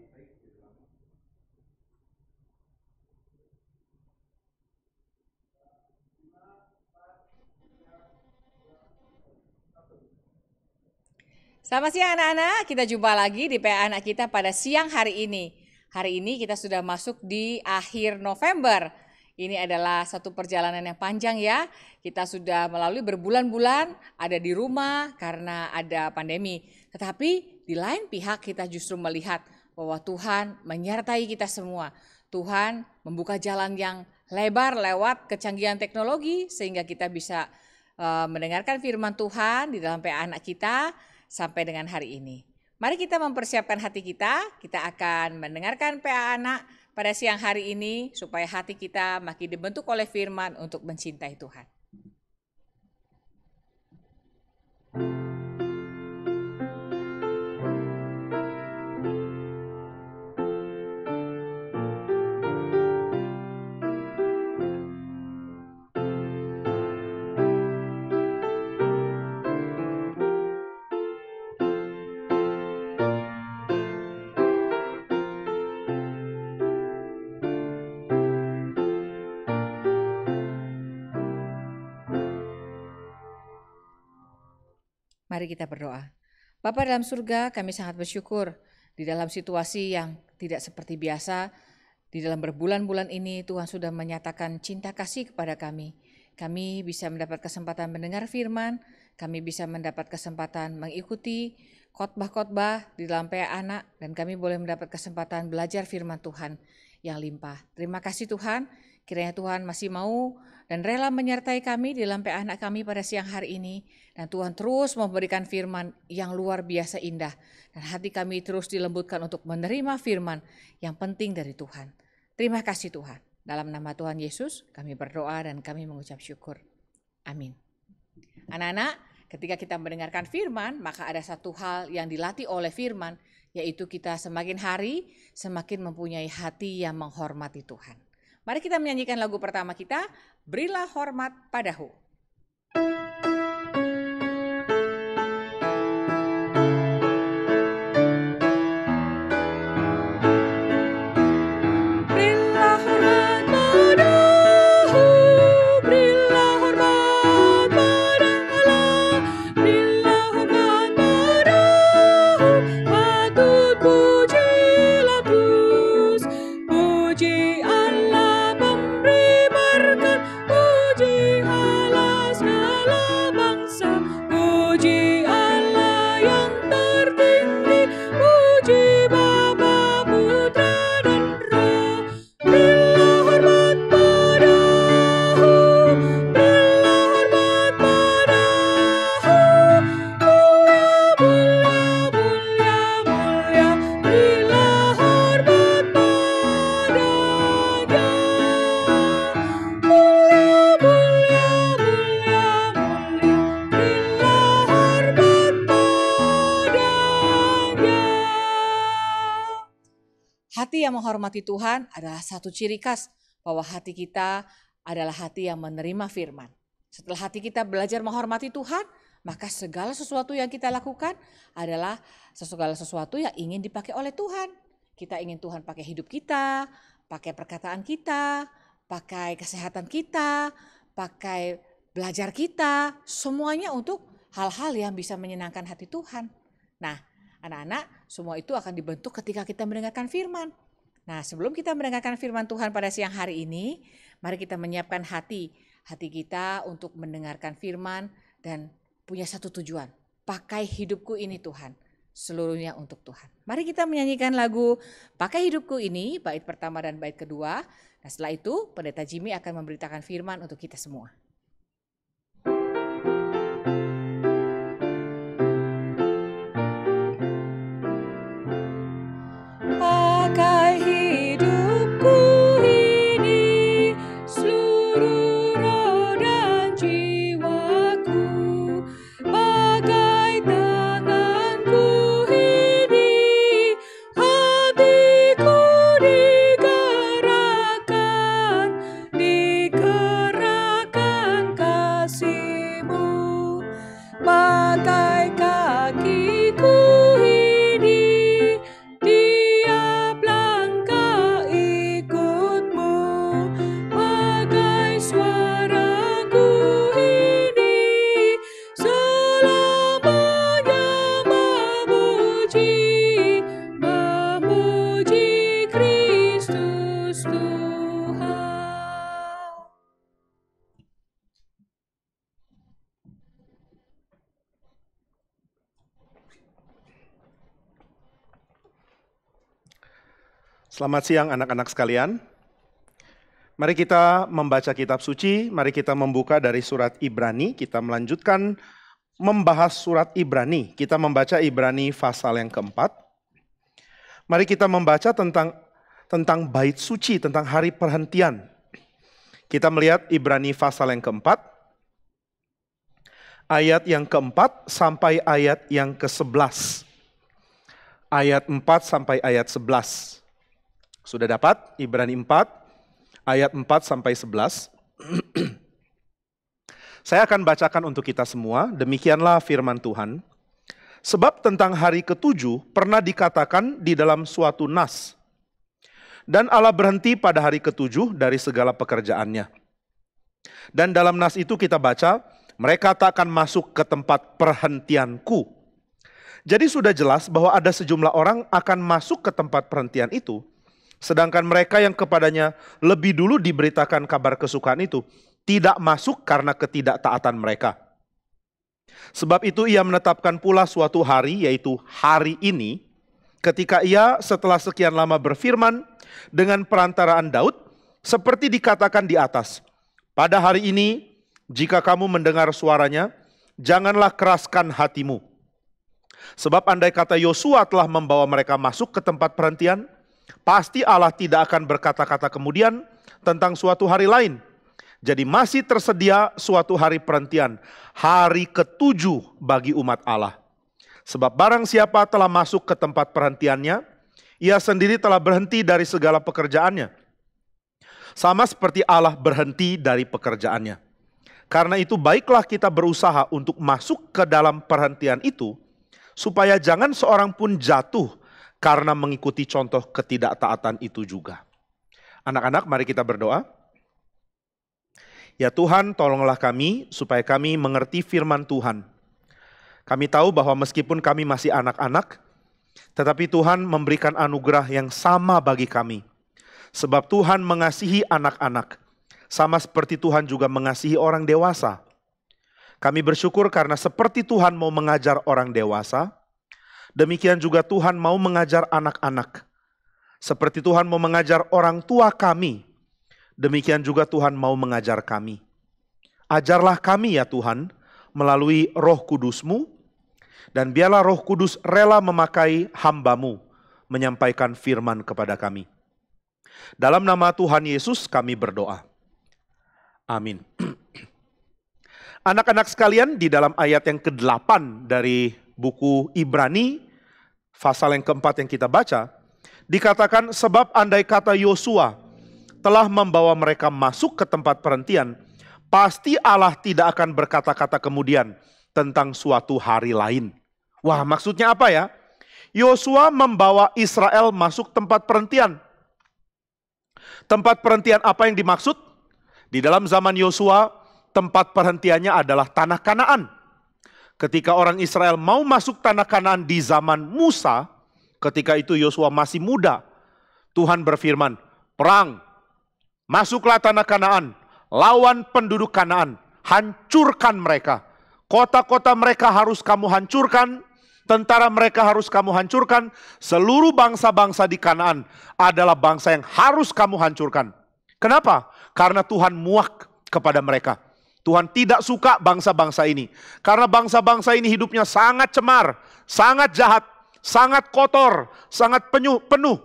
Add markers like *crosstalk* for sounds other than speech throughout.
lebih baik Selamat siang anak-anak, kita jumpa lagi di PA Anak kita pada siang hari ini. Hari ini kita sudah masuk di akhir November. Ini adalah satu perjalanan yang panjang ya. Kita sudah melalui berbulan-bulan ada di rumah karena ada pandemi. Tetapi di lain pihak kita justru melihat bahwa Tuhan menyertai kita semua. Tuhan membuka jalan yang lebar lewat kecanggihan teknologi sehingga kita bisa uh, mendengarkan firman Tuhan di dalam PA anak kita sampai dengan hari ini. Mari kita mempersiapkan hati kita, kita akan mendengarkan PA anak pada siang hari ini supaya hati kita makin dibentuk oleh firman untuk mencintai Tuhan. thank you Mari kita berdoa. Bapa dalam surga, kami sangat bersyukur di dalam situasi yang tidak seperti biasa. Di dalam berbulan-bulan ini Tuhan sudah menyatakan cinta kasih kepada kami. Kami bisa mendapat kesempatan mendengar firman, kami bisa mendapat kesempatan mengikuti khotbah-khotbah di dalam PA anak dan kami boleh mendapat kesempatan belajar firman Tuhan yang limpah. Terima kasih Tuhan, kiranya Tuhan masih mau dan rela menyertai kami di lampe anak kami pada siang hari ini. Dan Tuhan terus memberikan firman yang luar biasa indah. Dan hati kami terus dilembutkan untuk menerima firman yang penting dari Tuhan. Terima kasih Tuhan. Dalam nama Tuhan Yesus kami berdoa dan kami mengucap syukur. Amin. Anak-anak, ketika kita mendengarkan firman, maka ada satu hal yang dilatih oleh firman, yaitu kita semakin hari semakin mempunyai hati yang menghormati Tuhan. Mari kita menyanyikan lagu pertama kita, Berilah Hormat Padahu. menghormati Tuhan adalah satu ciri khas bahwa hati kita adalah hati yang menerima firman. Setelah hati kita belajar menghormati Tuhan, maka segala sesuatu yang kita lakukan adalah segala sesuatu yang ingin dipakai oleh Tuhan. Kita ingin Tuhan pakai hidup kita, pakai perkataan kita, pakai kesehatan kita, pakai belajar kita, semuanya untuk hal-hal yang bisa menyenangkan hati Tuhan. Nah, anak-anak, semua itu akan dibentuk ketika kita mendengarkan firman. Nah, sebelum kita mendengarkan firman Tuhan pada siang hari ini, mari kita menyiapkan hati, hati kita untuk mendengarkan firman dan punya satu tujuan. Pakai hidupku ini Tuhan, seluruhnya untuk Tuhan. Mari kita menyanyikan lagu Pakai Hidupku ini, bait pertama dan bait kedua. Nah setelah itu pendeta Jimmy akan memberitakan firman untuk kita semua. Selamat siang anak-anak sekalian. Mari kita membaca kitab suci, mari kita membuka dari surat Ibrani, kita melanjutkan membahas surat Ibrani. Kita membaca Ibrani pasal yang keempat. Mari kita membaca tentang tentang bait suci, tentang hari perhentian. Kita melihat Ibrani pasal yang keempat, ayat yang keempat sampai ayat yang ke-11. Ayat 4 sampai ayat 11. Sudah dapat? Ibrani 4 ayat 4 sampai 11. *clears throat* Saya akan bacakan untuk kita semua. Demikianlah firman Tuhan. Sebab tentang hari ketujuh pernah dikatakan di dalam suatu nas. Dan Allah berhenti pada hari ketujuh dari segala pekerjaannya. Dan dalam nas itu kita baca, mereka tak akan masuk ke tempat perhentianku. Jadi sudah jelas bahwa ada sejumlah orang akan masuk ke tempat perhentian itu, Sedangkan mereka yang kepadanya lebih dulu diberitakan kabar kesukaan itu tidak masuk karena ketidaktaatan mereka. Sebab itu ia menetapkan pula suatu hari yaitu hari ini ketika ia setelah sekian lama berfirman dengan perantaraan Daud seperti dikatakan di atas. Pada hari ini jika kamu mendengar suaranya janganlah keraskan hatimu. Sebab andai kata Yosua telah membawa mereka masuk ke tempat perhentian, Pasti Allah tidak akan berkata-kata kemudian tentang suatu hari lain. Jadi masih tersedia suatu hari perhentian, hari ketujuh bagi umat Allah. Sebab barang siapa telah masuk ke tempat perhentiannya, ia sendiri telah berhenti dari segala pekerjaannya. Sama seperti Allah berhenti dari pekerjaannya. Karena itu baiklah kita berusaha untuk masuk ke dalam perhentian itu, supaya jangan seorang pun jatuh karena mengikuti contoh ketidaktaatan itu juga. Anak-anak, mari kita berdoa. Ya Tuhan, tolonglah kami supaya kami mengerti firman Tuhan. Kami tahu bahwa meskipun kami masih anak-anak, tetapi Tuhan memberikan anugerah yang sama bagi kami. Sebab Tuhan mengasihi anak-anak, sama seperti Tuhan juga mengasihi orang dewasa. Kami bersyukur karena seperti Tuhan mau mengajar orang dewasa, demikian juga Tuhan mau mengajar anak-anak. Seperti Tuhan mau mengajar orang tua kami, demikian juga Tuhan mau mengajar kami. Ajarlah kami ya Tuhan, melalui roh kudusmu, dan biarlah roh kudus rela memakai hambamu, menyampaikan firman kepada kami. Dalam nama Tuhan Yesus kami berdoa. Amin. *clears throat* Anak-anak sekalian di dalam ayat yang ke-8 dari buku Ibrani pasal yang keempat yang kita baca, dikatakan sebab andai kata Yosua telah membawa mereka masuk ke tempat perhentian, pasti Allah tidak akan berkata-kata kemudian tentang suatu hari lain. Wah, maksudnya apa ya? Yosua membawa Israel masuk tempat perhentian. Tempat perhentian apa yang dimaksud? Di dalam zaman Yosua, tempat perhentiannya adalah tanah Kanaan ketika orang Israel mau masuk tanah Kanaan di zaman Musa, ketika itu Yosua masih muda, Tuhan berfirman, "Perang, masuklah tanah Kanaan, lawan penduduk Kanaan, hancurkan mereka. Kota-kota mereka harus kamu hancurkan, tentara mereka harus kamu hancurkan, seluruh bangsa-bangsa di Kanaan adalah bangsa yang harus kamu hancurkan." Kenapa? Karena Tuhan muak kepada mereka. Tuhan tidak suka bangsa-bangsa ini. Karena bangsa-bangsa ini hidupnya sangat cemar, sangat jahat, sangat kotor, sangat penuh, penuh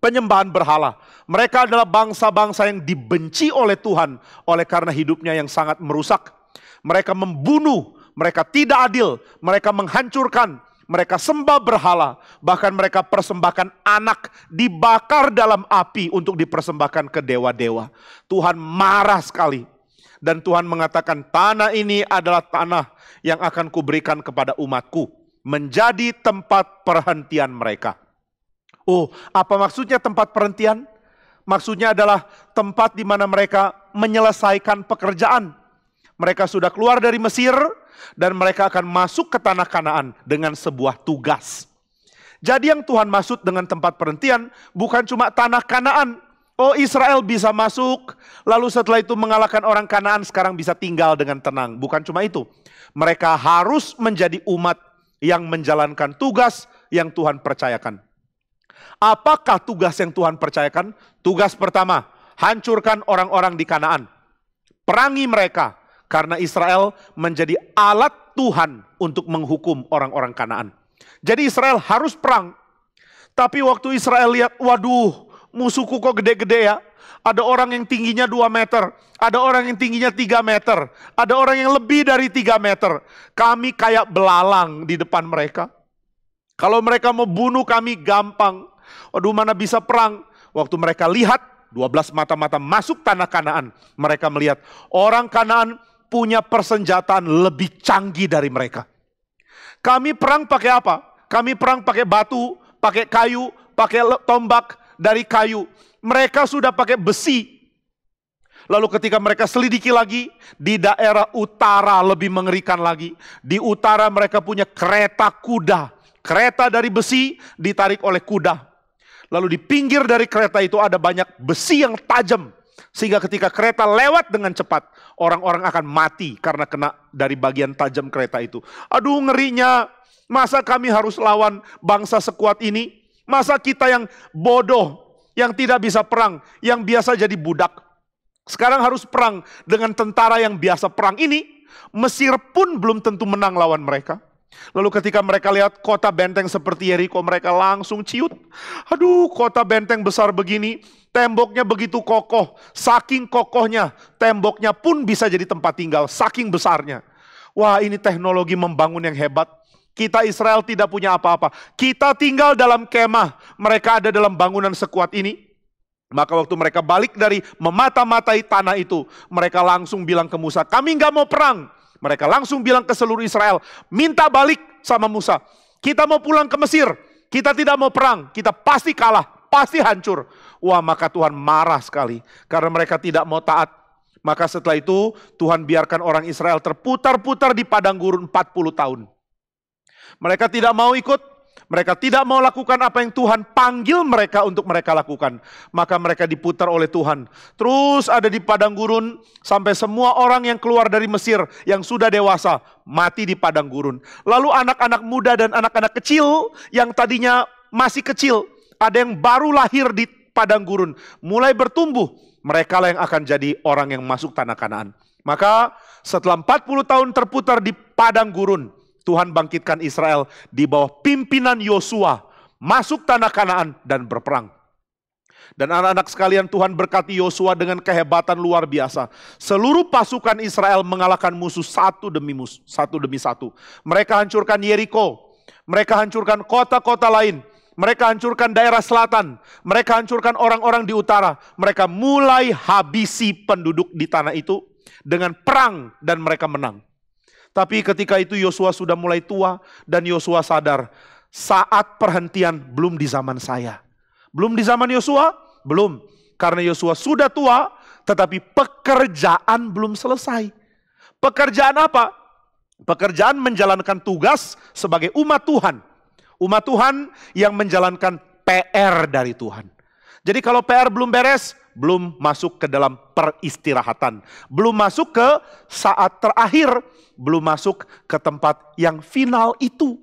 penyembahan berhala. Mereka adalah bangsa-bangsa yang dibenci oleh Tuhan oleh karena hidupnya yang sangat merusak. Mereka membunuh, mereka tidak adil, mereka menghancurkan, mereka sembah berhala, bahkan mereka persembahkan anak dibakar dalam api untuk dipersembahkan ke dewa-dewa. Tuhan marah sekali dan Tuhan mengatakan tanah ini adalah tanah yang akan kuberikan kepada umatku. Menjadi tempat perhentian mereka. Oh, apa maksudnya tempat perhentian? Maksudnya adalah tempat di mana mereka menyelesaikan pekerjaan. Mereka sudah keluar dari Mesir dan mereka akan masuk ke tanah Kanaan dengan sebuah tugas. Jadi yang Tuhan maksud dengan tempat perhentian bukan cuma tanah Kanaan, Oh Israel bisa masuk, lalu setelah itu mengalahkan orang Kanaan sekarang bisa tinggal dengan tenang. Bukan cuma itu. Mereka harus menjadi umat yang menjalankan tugas yang Tuhan percayakan. Apakah tugas yang Tuhan percayakan? Tugas pertama, hancurkan orang-orang di Kanaan. Perangi mereka, karena Israel menjadi alat Tuhan untuk menghukum orang-orang Kanaan. Jadi Israel harus perang. Tapi waktu Israel lihat, waduh, Musuhku kok gede-gede ya. Ada orang yang tingginya 2 meter, ada orang yang tingginya 3 meter, ada orang yang lebih dari 3 meter. Kami kayak belalang di depan mereka. Kalau mereka mau bunuh kami gampang. Waduh mana bisa perang. Waktu mereka lihat, 12 mata-mata masuk tanah kanaan. Mereka melihat orang kanaan punya persenjataan lebih canggih dari mereka. Kami perang pakai apa? Kami perang pakai batu, pakai kayu, pakai tombak, dari kayu. Mereka sudah pakai besi. Lalu ketika mereka selidiki lagi, di daerah utara lebih mengerikan lagi. Di utara mereka punya kereta kuda. Kereta dari besi ditarik oleh kuda. Lalu di pinggir dari kereta itu ada banyak besi yang tajam. Sehingga ketika kereta lewat dengan cepat, orang-orang akan mati karena kena dari bagian tajam kereta itu. Aduh ngerinya, masa kami harus lawan bangsa sekuat ini? Masa kita yang bodoh, yang tidak bisa perang, yang biasa jadi budak, sekarang harus perang dengan tentara yang biasa perang ini. Mesir pun belum tentu menang lawan mereka. Lalu ketika mereka lihat kota benteng seperti Yeriko, mereka langsung ciut. Aduh, kota benteng besar begini, temboknya begitu kokoh, saking kokohnya, temboknya pun bisa jadi tempat tinggal, saking besarnya. Wah, ini teknologi membangun yang hebat. Kita Israel tidak punya apa-apa. Kita tinggal dalam kemah. Mereka ada dalam bangunan sekuat ini. Maka waktu mereka balik dari memata-matai tanah itu, mereka langsung bilang ke Musa, kami nggak mau perang. Mereka langsung bilang ke seluruh Israel, minta balik sama Musa. Kita mau pulang ke Mesir, kita tidak mau perang, kita pasti kalah, pasti hancur. Wah maka Tuhan marah sekali, karena mereka tidak mau taat. Maka setelah itu Tuhan biarkan orang Israel terputar-putar di padang gurun 40 tahun. Mereka tidak mau ikut, mereka tidak mau lakukan apa yang Tuhan panggil mereka untuk mereka lakukan. Maka mereka diputar oleh Tuhan. Terus ada di padang gurun sampai semua orang yang keluar dari Mesir yang sudah dewasa mati di padang gurun. Lalu anak-anak muda dan anak-anak kecil yang tadinya masih kecil, ada yang baru lahir di padang gurun, mulai bertumbuh. Mereka lah yang akan jadi orang yang masuk tanah Kanaan. Maka setelah 40 tahun terputar di padang gurun, Tuhan bangkitkan Israel di bawah pimpinan Yosua masuk tanah Kanaan dan berperang. Dan anak-anak sekalian Tuhan berkati Yosua dengan kehebatan luar biasa. Seluruh pasukan Israel mengalahkan musuh satu demi musuh, satu demi satu. Mereka hancurkan Yeriko, mereka hancurkan kota-kota lain, mereka hancurkan daerah selatan, mereka hancurkan orang-orang di utara. Mereka mulai habisi penduduk di tanah itu dengan perang dan mereka menang. Tapi ketika itu Yosua sudah mulai tua dan Yosua sadar saat perhentian belum di zaman saya. Belum di zaman Yosua? Belum. Karena Yosua sudah tua tetapi pekerjaan belum selesai. Pekerjaan apa? Pekerjaan menjalankan tugas sebagai umat Tuhan. Umat Tuhan yang menjalankan PR dari Tuhan. Jadi kalau PR belum beres, belum masuk ke dalam peristirahatan, belum masuk ke saat terakhir, belum masuk ke tempat yang final itu.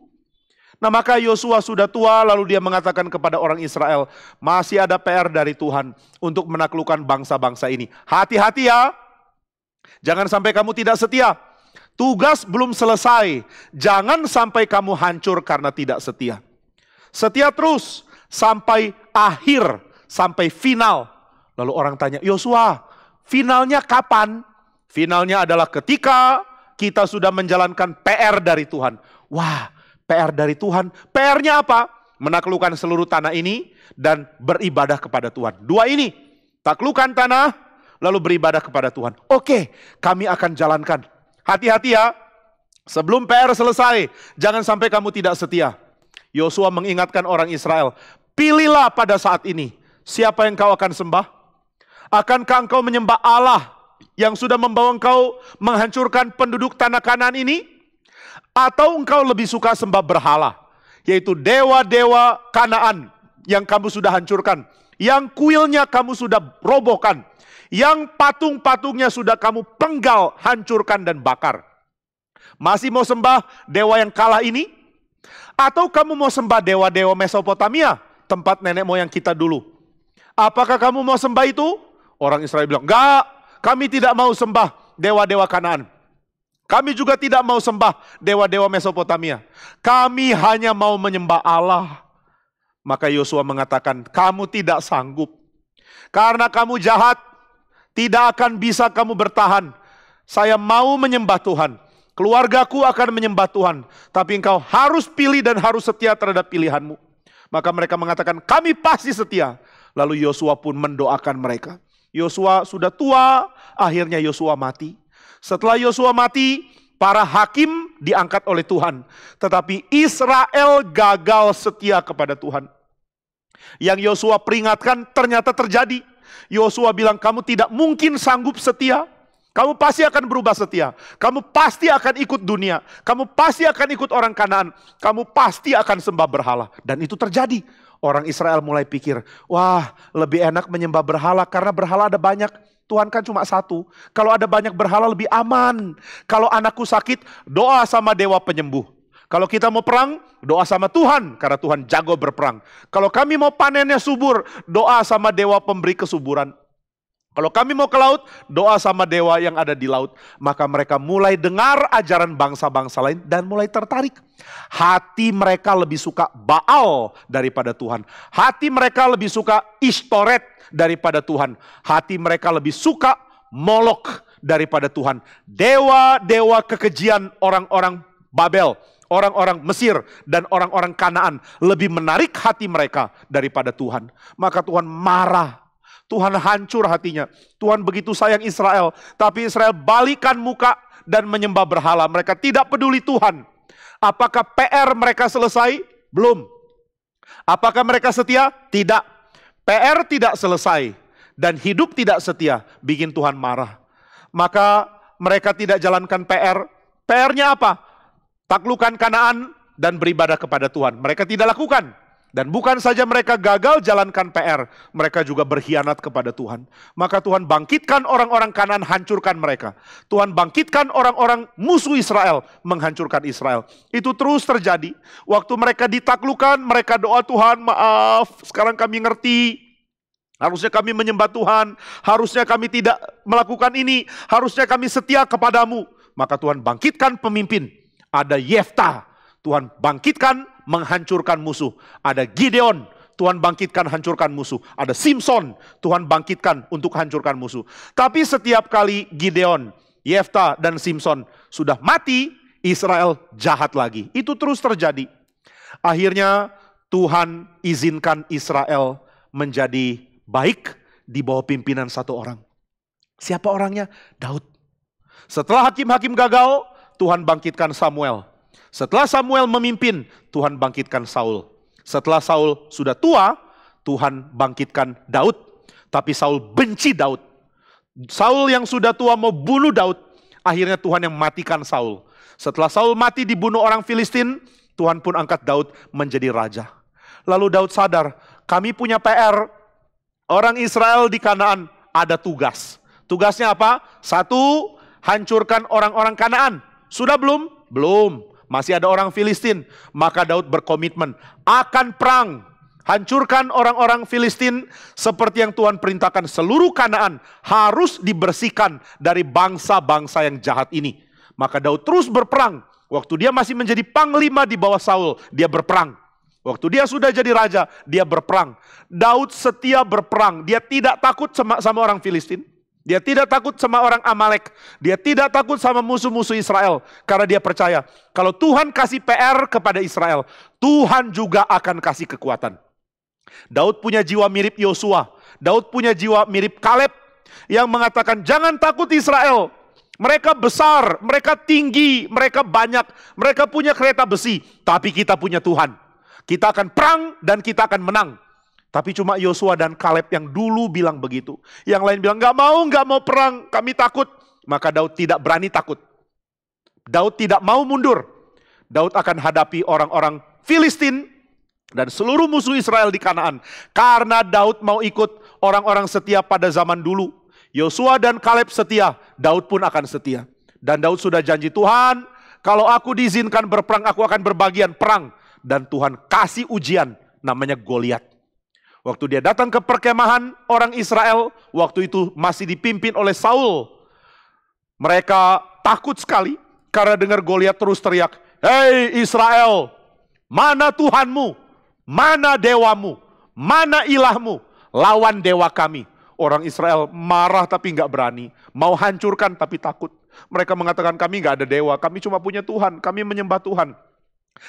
Nah maka Yosua sudah tua lalu dia mengatakan kepada orang Israel, masih ada PR dari Tuhan untuk menaklukkan bangsa-bangsa ini. Hati-hati ya, jangan sampai kamu tidak setia. Tugas belum selesai, jangan sampai kamu hancur karena tidak setia. Setia terus sampai akhir, sampai final. Lalu orang tanya, Yosua, finalnya kapan? Finalnya adalah ketika kita sudah menjalankan PR dari Tuhan. Wah, PR dari Tuhan. PR-nya apa? Menaklukkan seluruh tanah ini dan beribadah kepada Tuhan. Dua ini, Taklukkan tanah, lalu beribadah kepada Tuhan. Oke, kami akan jalankan. Hati-hati ya, sebelum PR selesai, jangan sampai kamu tidak setia. Yosua mengingatkan orang Israel, pilihlah pada saat ini siapa yang kau akan sembah Akankah engkau menyembah Allah yang sudah membawa engkau menghancurkan penduduk tanah kanan ini? Atau engkau lebih suka sembah berhala, yaitu dewa-dewa kanaan yang kamu sudah hancurkan, yang kuilnya kamu sudah robohkan, yang patung-patungnya sudah kamu penggal, hancurkan dan bakar. Masih mau sembah dewa yang kalah ini? Atau kamu mau sembah dewa-dewa Mesopotamia, tempat nenek moyang kita dulu? Apakah kamu mau sembah itu? Orang Israel bilang, enggak, kami tidak mau sembah dewa-dewa Kanaan. Kami juga tidak mau sembah dewa-dewa Mesopotamia. Kami hanya mau menyembah Allah. Maka Yosua mengatakan, kamu tidak sanggup. Karena kamu jahat, tidak akan bisa kamu bertahan. Saya mau menyembah Tuhan. Keluargaku akan menyembah Tuhan. Tapi engkau harus pilih dan harus setia terhadap pilihanmu. Maka mereka mengatakan, kami pasti setia. Lalu Yosua pun mendoakan mereka. Yosua sudah tua, akhirnya Yosua mati. Setelah Yosua mati, para hakim diangkat oleh Tuhan, tetapi Israel gagal setia kepada Tuhan. Yang Yosua peringatkan ternyata terjadi. Yosua bilang, "Kamu tidak mungkin sanggup setia. Kamu pasti akan berubah setia. Kamu pasti akan ikut dunia. Kamu pasti akan ikut orang Kanaan. Kamu pasti akan sembah berhala." Dan itu terjadi. Orang Israel mulai pikir, wah lebih enak menyembah berhala karena berhala ada banyak. Tuhan kan cuma satu. Kalau ada banyak berhala lebih aman. Kalau anakku sakit, doa sama dewa penyembuh. Kalau kita mau perang, doa sama Tuhan karena Tuhan jago berperang. Kalau kami mau panennya subur, doa sama dewa pemberi kesuburan. Kalau kami mau ke laut, doa sama dewa yang ada di laut. Maka mereka mulai dengar ajaran bangsa-bangsa lain dan mulai tertarik. Hati mereka lebih suka Baal daripada Tuhan. Hati mereka lebih suka Istoret daripada Tuhan. Hati mereka lebih suka Molok daripada Tuhan. Dewa-dewa kekejian orang-orang Babel, orang-orang Mesir, dan orang-orang Kanaan lebih menarik hati mereka daripada Tuhan. Maka Tuhan marah Tuhan hancur hatinya. Tuhan begitu sayang Israel, tapi Israel balikan muka dan menyembah berhala. Mereka tidak peduli Tuhan. Apakah PR mereka selesai? Belum. Apakah mereka setia? Tidak. PR tidak selesai dan hidup tidak setia bikin Tuhan marah. Maka mereka tidak jalankan PR. PR-nya apa? Taklukan Kanaan dan beribadah kepada Tuhan. Mereka tidak lakukan. Dan bukan saja mereka gagal jalankan PR, mereka juga berkhianat kepada Tuhan. Maka Tuhan bangkitkan orang-orang kanan, hancurkan mereka. Tuhan bangkitkan orang-orang musuh Israel, menghancurkan Israel. Itu terus terjadi. Waktu mereka ditaklukan, mereka doa Tuhan, maaf, sekarang kami ngerti, Harusnya kami menyembah Tuhan, harusnya kami tidak melakukan ini, harusnya kami setia kepadamu. Maka Tuhan bangkitkan pemimpin. Ada Yefta, Tuhan bangkitkan menghancurkan musuh. Ada Gideon, Tuhan bangkitkan hancurkan musuh. Ada Simpson, Tuhan bangkitkan untuk hancurkan musuh. Tapi setiap kali Gideon, Yefta, dan Simpson sudah mati, Israel jahat lagi. Itu terus terjadi. Akhirnya Tuhan izinkan Israel menjadi baik di bawah pimpinan satu orang. Siapa orangnya? Daud. Setelah hakim-hakim gagal, Tuhan bangkitkan Samuel setelah Samuel memimpin, Tuhan bangkitkan Saul. Setelah Saul sudah tua, Tuhan bangkitkan Daud. Tapi Saul benci Daud. Saul yang sudah tua mau bunuh Daud. Akhirnya Tuhan yang matikan Saul. Setelah Saul mati dibunuh orang Filistin, Tuhan pun angkat Daud menjadi raja. Lalu Daud sadar, kami punya PR. Orang Israel di Kanaan ada tugas. Tugasnya apa? Satu, hancurkan orang-orang Kanaan. Sudah belum? Belum masih ada orang Filistin. Maka Daud berkomitmen akan perang. Hancurkan orang-orang Filistin seperti yang Tuhan perintahkan seluruh Kanaan harus dibersihkan dari bangsa-bangsa yang jahat ini. Maka Daud terus berperang. Waktu dia masih menjadi panglima di bawah Saul, dia berperang. Waktu dia sudah jadi raja, dia berperang. Daud setia berperang. Dia tidak takut sama, sama orang Filistin. Dia tidak takut sama orang Amalek. Dia tidak takut sama musuh-musuh Israel. Karena dia percaya, kalau Tuhan kasih PR kepada Israel, Tuhan juga akan kasih kekuatan. Daud punya jiwa mirip Yosua. Daud punya jiwa mirip Kaleb. Yang mengatakan, jangan takut Israel. Mereka besar, mereka tinggi, mereka banyak. Mereka punya kereta besi. Tapi kita punya Tuhan. Kita akan perang dan kita akan menang. Tapi cuma Yosua dan Kaleb yang dulu bilang begitu. Yang lain bilang, gak mau, gak mau perang, kami takut. Maka Daud tidak berani takut. Daud tidak mau mundur. Daud akan hadapi orang-orang Filistin dan seluruh musuh Israel di Kanaan. Karena Daud mau ikut orang-orang setia pada zaman dulu. Yosua dan Kaleb setia, Daud pun akan setia. Dan Daud sudah janji Tuhan, kalau aku diizinkan berperang, aku akan berbagian perang. Dan Tuhan kasih ujian, namanya Goliat. Waktu dia datang ke perkemahan orang Israel, waktu itu masih dipimpin oleh Saul. Mereka takut sekali karena dengar Goliat terus teriak, "Hei Israel, mana Tuhanmu? Mana dewamu? Mana ilahmu? Lawan dewa kami." Orang Israel marah tapi nggak berani, mau hancurkan tapi takut. Mereka mengatakan kami nggak ada dewa, kami cuma punya Tuhan, kami menyembah Tuhan.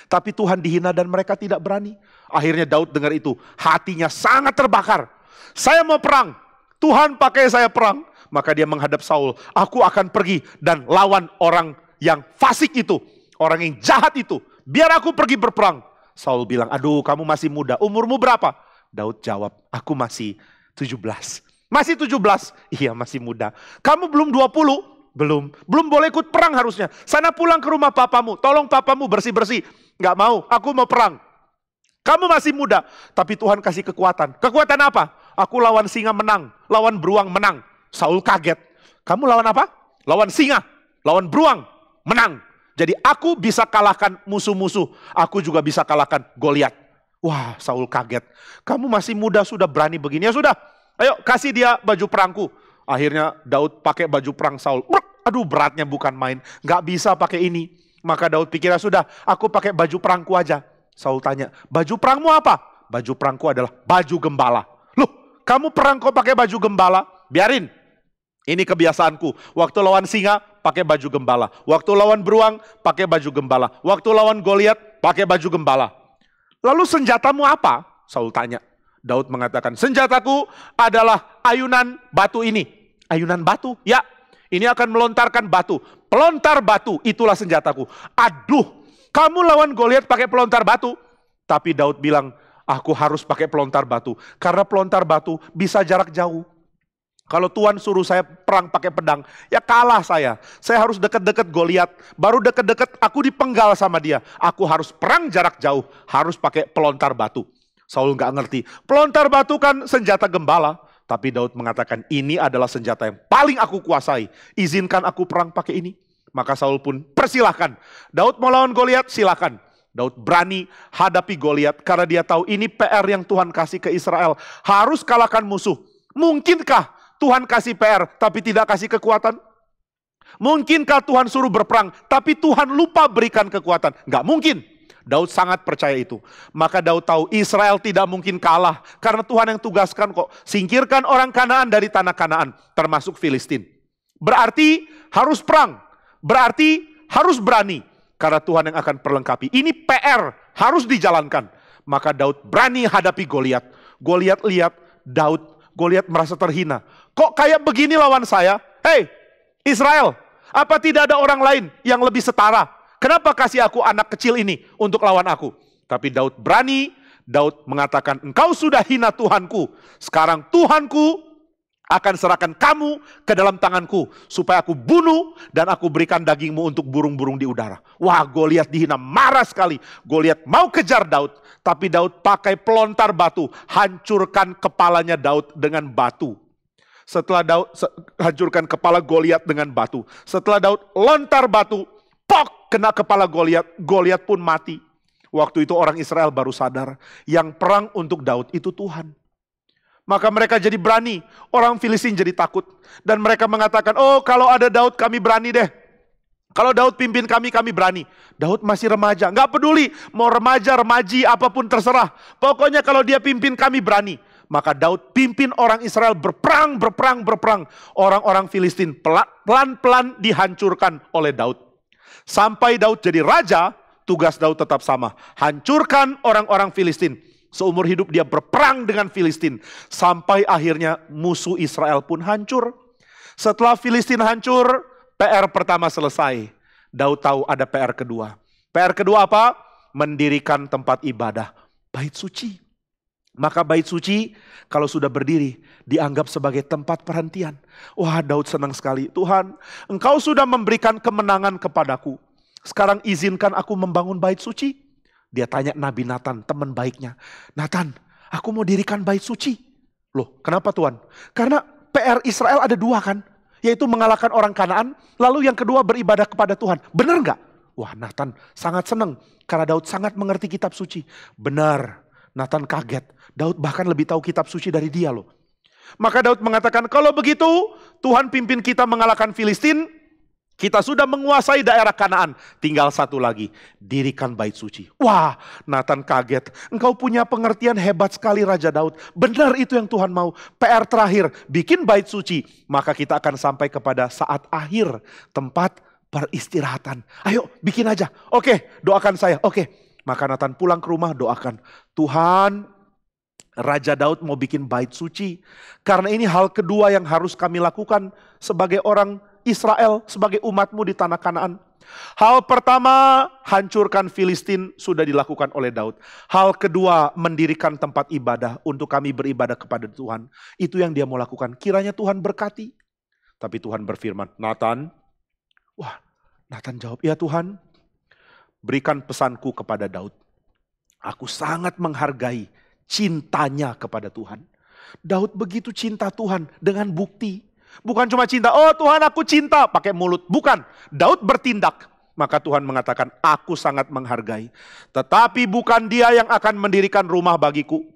Tapi Tuhan dihina dan mereka tidak berani. Akhirnya Daud dengar itu, hatinya sangat terbakar. Saya mau perang, Tuhan pakai saya perang. Maka dia menghadap Saul, aku akan pergi dan lawan orang yang fasik itu, orang yang jahat itu. Biar aku pergi berperang. Saul bilang, aduh kamu masih muda, umurmu berapa? Daud jawab, aku masih 17. Masih 17? Iya masih muda. Kamu belum 20? Belum. Belum boleh ikut perang harusnya. Sana pulang ke rumah papamu. Tolong papamu bersih-bersih. Gak mau. Aku mau perang. Kamu masih muda, tapi Tuhan kasih kekuatan. Kekuatan apa? Aku lawan singa menang, lawan beruang menang. Saul kaget. Kamu lawan apa? Lawan singa, lawan beruang, menang. Jadi aku bisa kalahkan musuh-musuh, aku juga bisa kalahkan Goliat. Wah, Saul kaget. Kamu masih muda sudah berani begini ya sudah. Ayo kasih dia baju perangku. Akhirnya Daud pakai baju perang Saul. Bruk, aduh beratnya bukan main. Gak bisa pakai ini. Maka Daud pikirnya sudah, aku pakai baju perangku aja. Saul tanya, baju perangmu apa? Baju perangku adalah baju gembala. Loh, kamu perang kok pakai baju gembala? Biarin. Ini kebiasaanku. Waktu lawan singa, pakai baju gembala. Waktu lawan beruang, pakai baju gembala. Waktu lawan Goliat, pakai baju gembala. Lalu senjatamu apa? Saul tanya. Daud mengatakan, senjataku adalah ayunan batu ini. Ayunan batu? Ya, ini akan melontarkan batu. Pelontar batu, itulah senjataku. Aduh, kamu lawan Goliat pakai pelontar batu. Tapi Daud bilang, aku harus pakai pelontar batu. Karena pelontar batu bisa jarak jauh. Kalau Tuhan suruh saya perang pakai pedang, ya kalah saya. Saya harus deket-deket Goliat, baru deket-deket aku dipenggal sama dia. Aku harus perang jarak jauh, harus pakai pelontar batu. Saul nggak ngerti. Pelontar batu kan senjata gembala, tapi Daud mengatakan ini adalah senjata yang paling aku kuasai. Izinkan aku perang pakai ini. Maka Saul pun persilahkan. Daud mau lawan Goliat, silahkan. Daud berani hadapi Goliat karena dia tahu ini PR yang Tuhan kasih ke Israel. Harus kalahkan musuh. Mungkinkah Tuhan kasih PR tapi tidak kasih kekuatan? Mungkinkah Tuhan suruh berperang tapi Tuhan lupa berikan kekuatan? Gak mungkin. Daud sangat percaya itu. Maka Daud tahu Israel tidak mungkin kalah karena Tuhan yang tugaskan kok singkirkan orang Kanaan dari tanah Kanaan termasuk Filistin. Berarti harus perang. Berarti harus berani karena Tuhan yang akan perlengkapi. Ini PR harus dijalankan. Maka Daud berani hadapi Goliat. Goliat lihat Daud, Goliat merasa terhina. Kok kayak begini lawan saya? Hei, Israel, apa tidak ada orang lain yang lebih setara? Kenapa kasih aku anak kecil ini untuk lawan aku? Tapi Daud berani, Daud mengatakan, engkau sudah hina Tuhanku. Sekarang Tuhanku akan serahkan kamu ke dalam tanganku supaya aku bunuh dan aku berikan dagingmu untuk burung-burung di udara. Wah, Goliat dihina marah sekali. Goliat mau kejar Daud, tapi Daud pakai pelontar batu, hancurkan kepalanya Daud dengan batu. Setelah Daud se hancurkan kepala Goliat dengan batu. Setelah Daud lontar batu, pok kena kepala Goliat, Goliat pun mati. Waktu itu orang Israel baru sadar yang perang untuk Daud itu Tuhan. Maka mereka jadi berani. Orang Filistin jadi takut. Dan mereka mengatakan, oh kalau ada Daud kami berani deh. Kalau Daud pimpin kami, kami berani. Daud masih remaja. Nggak peduli. Mau remaja, remaji, apapun terserah. Pokoknya kalau dia pimpin kami berani. Maka Daud pimpin orang Israel berperang, berperang, berperang. Orang-orang Filistin pelan-pelan dihancurkan oleh Daud. Sampai Daud jadi raja, tugas Daud tetap sama. Hancurkan orang-orang Filistin. Seumur hidup dia berperang dengan Filistin. Sampai akhirnya musuh Israel pun hancur. Setelah Filistin hancur, PR pertama selesai. Daud tahu ada PR kedua. PR kedua apa? Mendirikan tempat ibadah. Bait suci. Maka bait suci kalau sudah berdiri dianggap sebagai tempat perhentian. Wah Daud senang sekali. Tuhan engkau sudah memberikan kemenangan kepadaku. Sekarang izinkan aku membangun bait suci. Dia tanya Nabi Nathan, teman baiknya. Nathan, aku mau dirikan bait suci. Loh, kenapa Tuhan? Karena PR Israel ada dua kan? Yaitu mengalahkan orang Kanaan, lalu yang kedua beribadah kepada Tuhan. Benar nggak? Wah Nathan sangat senang karena Daud sangat mengerti kitab suci. Benar, Nathan kaget. Daud bahkan lebih tahu kitab suci dari dia loh. Maka Daud mengatakan, kalau begitu Tuhan pimpin kita mengalahkan Filistin, kita sudah menguasai daerah Kanaan. Tinggal satu lagi, dirikan bait suci. Wah, Nathan kaget. Engkau punya pengertian hebat sekali Raja Daud. Benar itu yang Tuhan mau. PR terakhir, bikin bait suci. Maka kita akan sampai kepada saat akhir tempat peristirahatan. Ayo, bikin aja. Oke, doakan saya. Oke. Maka Nathan pulang ke rumah doakan. Tuhan, Raja Daud mau bikin bait suci. Karena ini hal kedua yang harus kami lakukan sebagai orang Israel sebagai umatmu di tanah Kanaan. Hal pertama, hancurkan Filistin sudah dilakukan oleh Daud. Hal kedua, mendirikan tempat ibadah untuk kami beribadah kepada Tuhan. Itu yang dia mau lakukan. Kiranya Tuhan berkati. Tapi Tuhan berfirman, Nathan, wah Nathan jawab, ya Tuhan, berikan pesanku kepada Daud. Aku sangat menghargai cintanya kepada Tuhan. Daud begitu cinta Tuhan dengan bukti Bukan cuma cinta, oh Tuhan aku cinta, pakai mulut. Bukan, Daud bertindak. Maka Tuhan mengatakan, aku sangat menghargai. Tetapi bukan dia yang akan mendirikan rumah bagiku.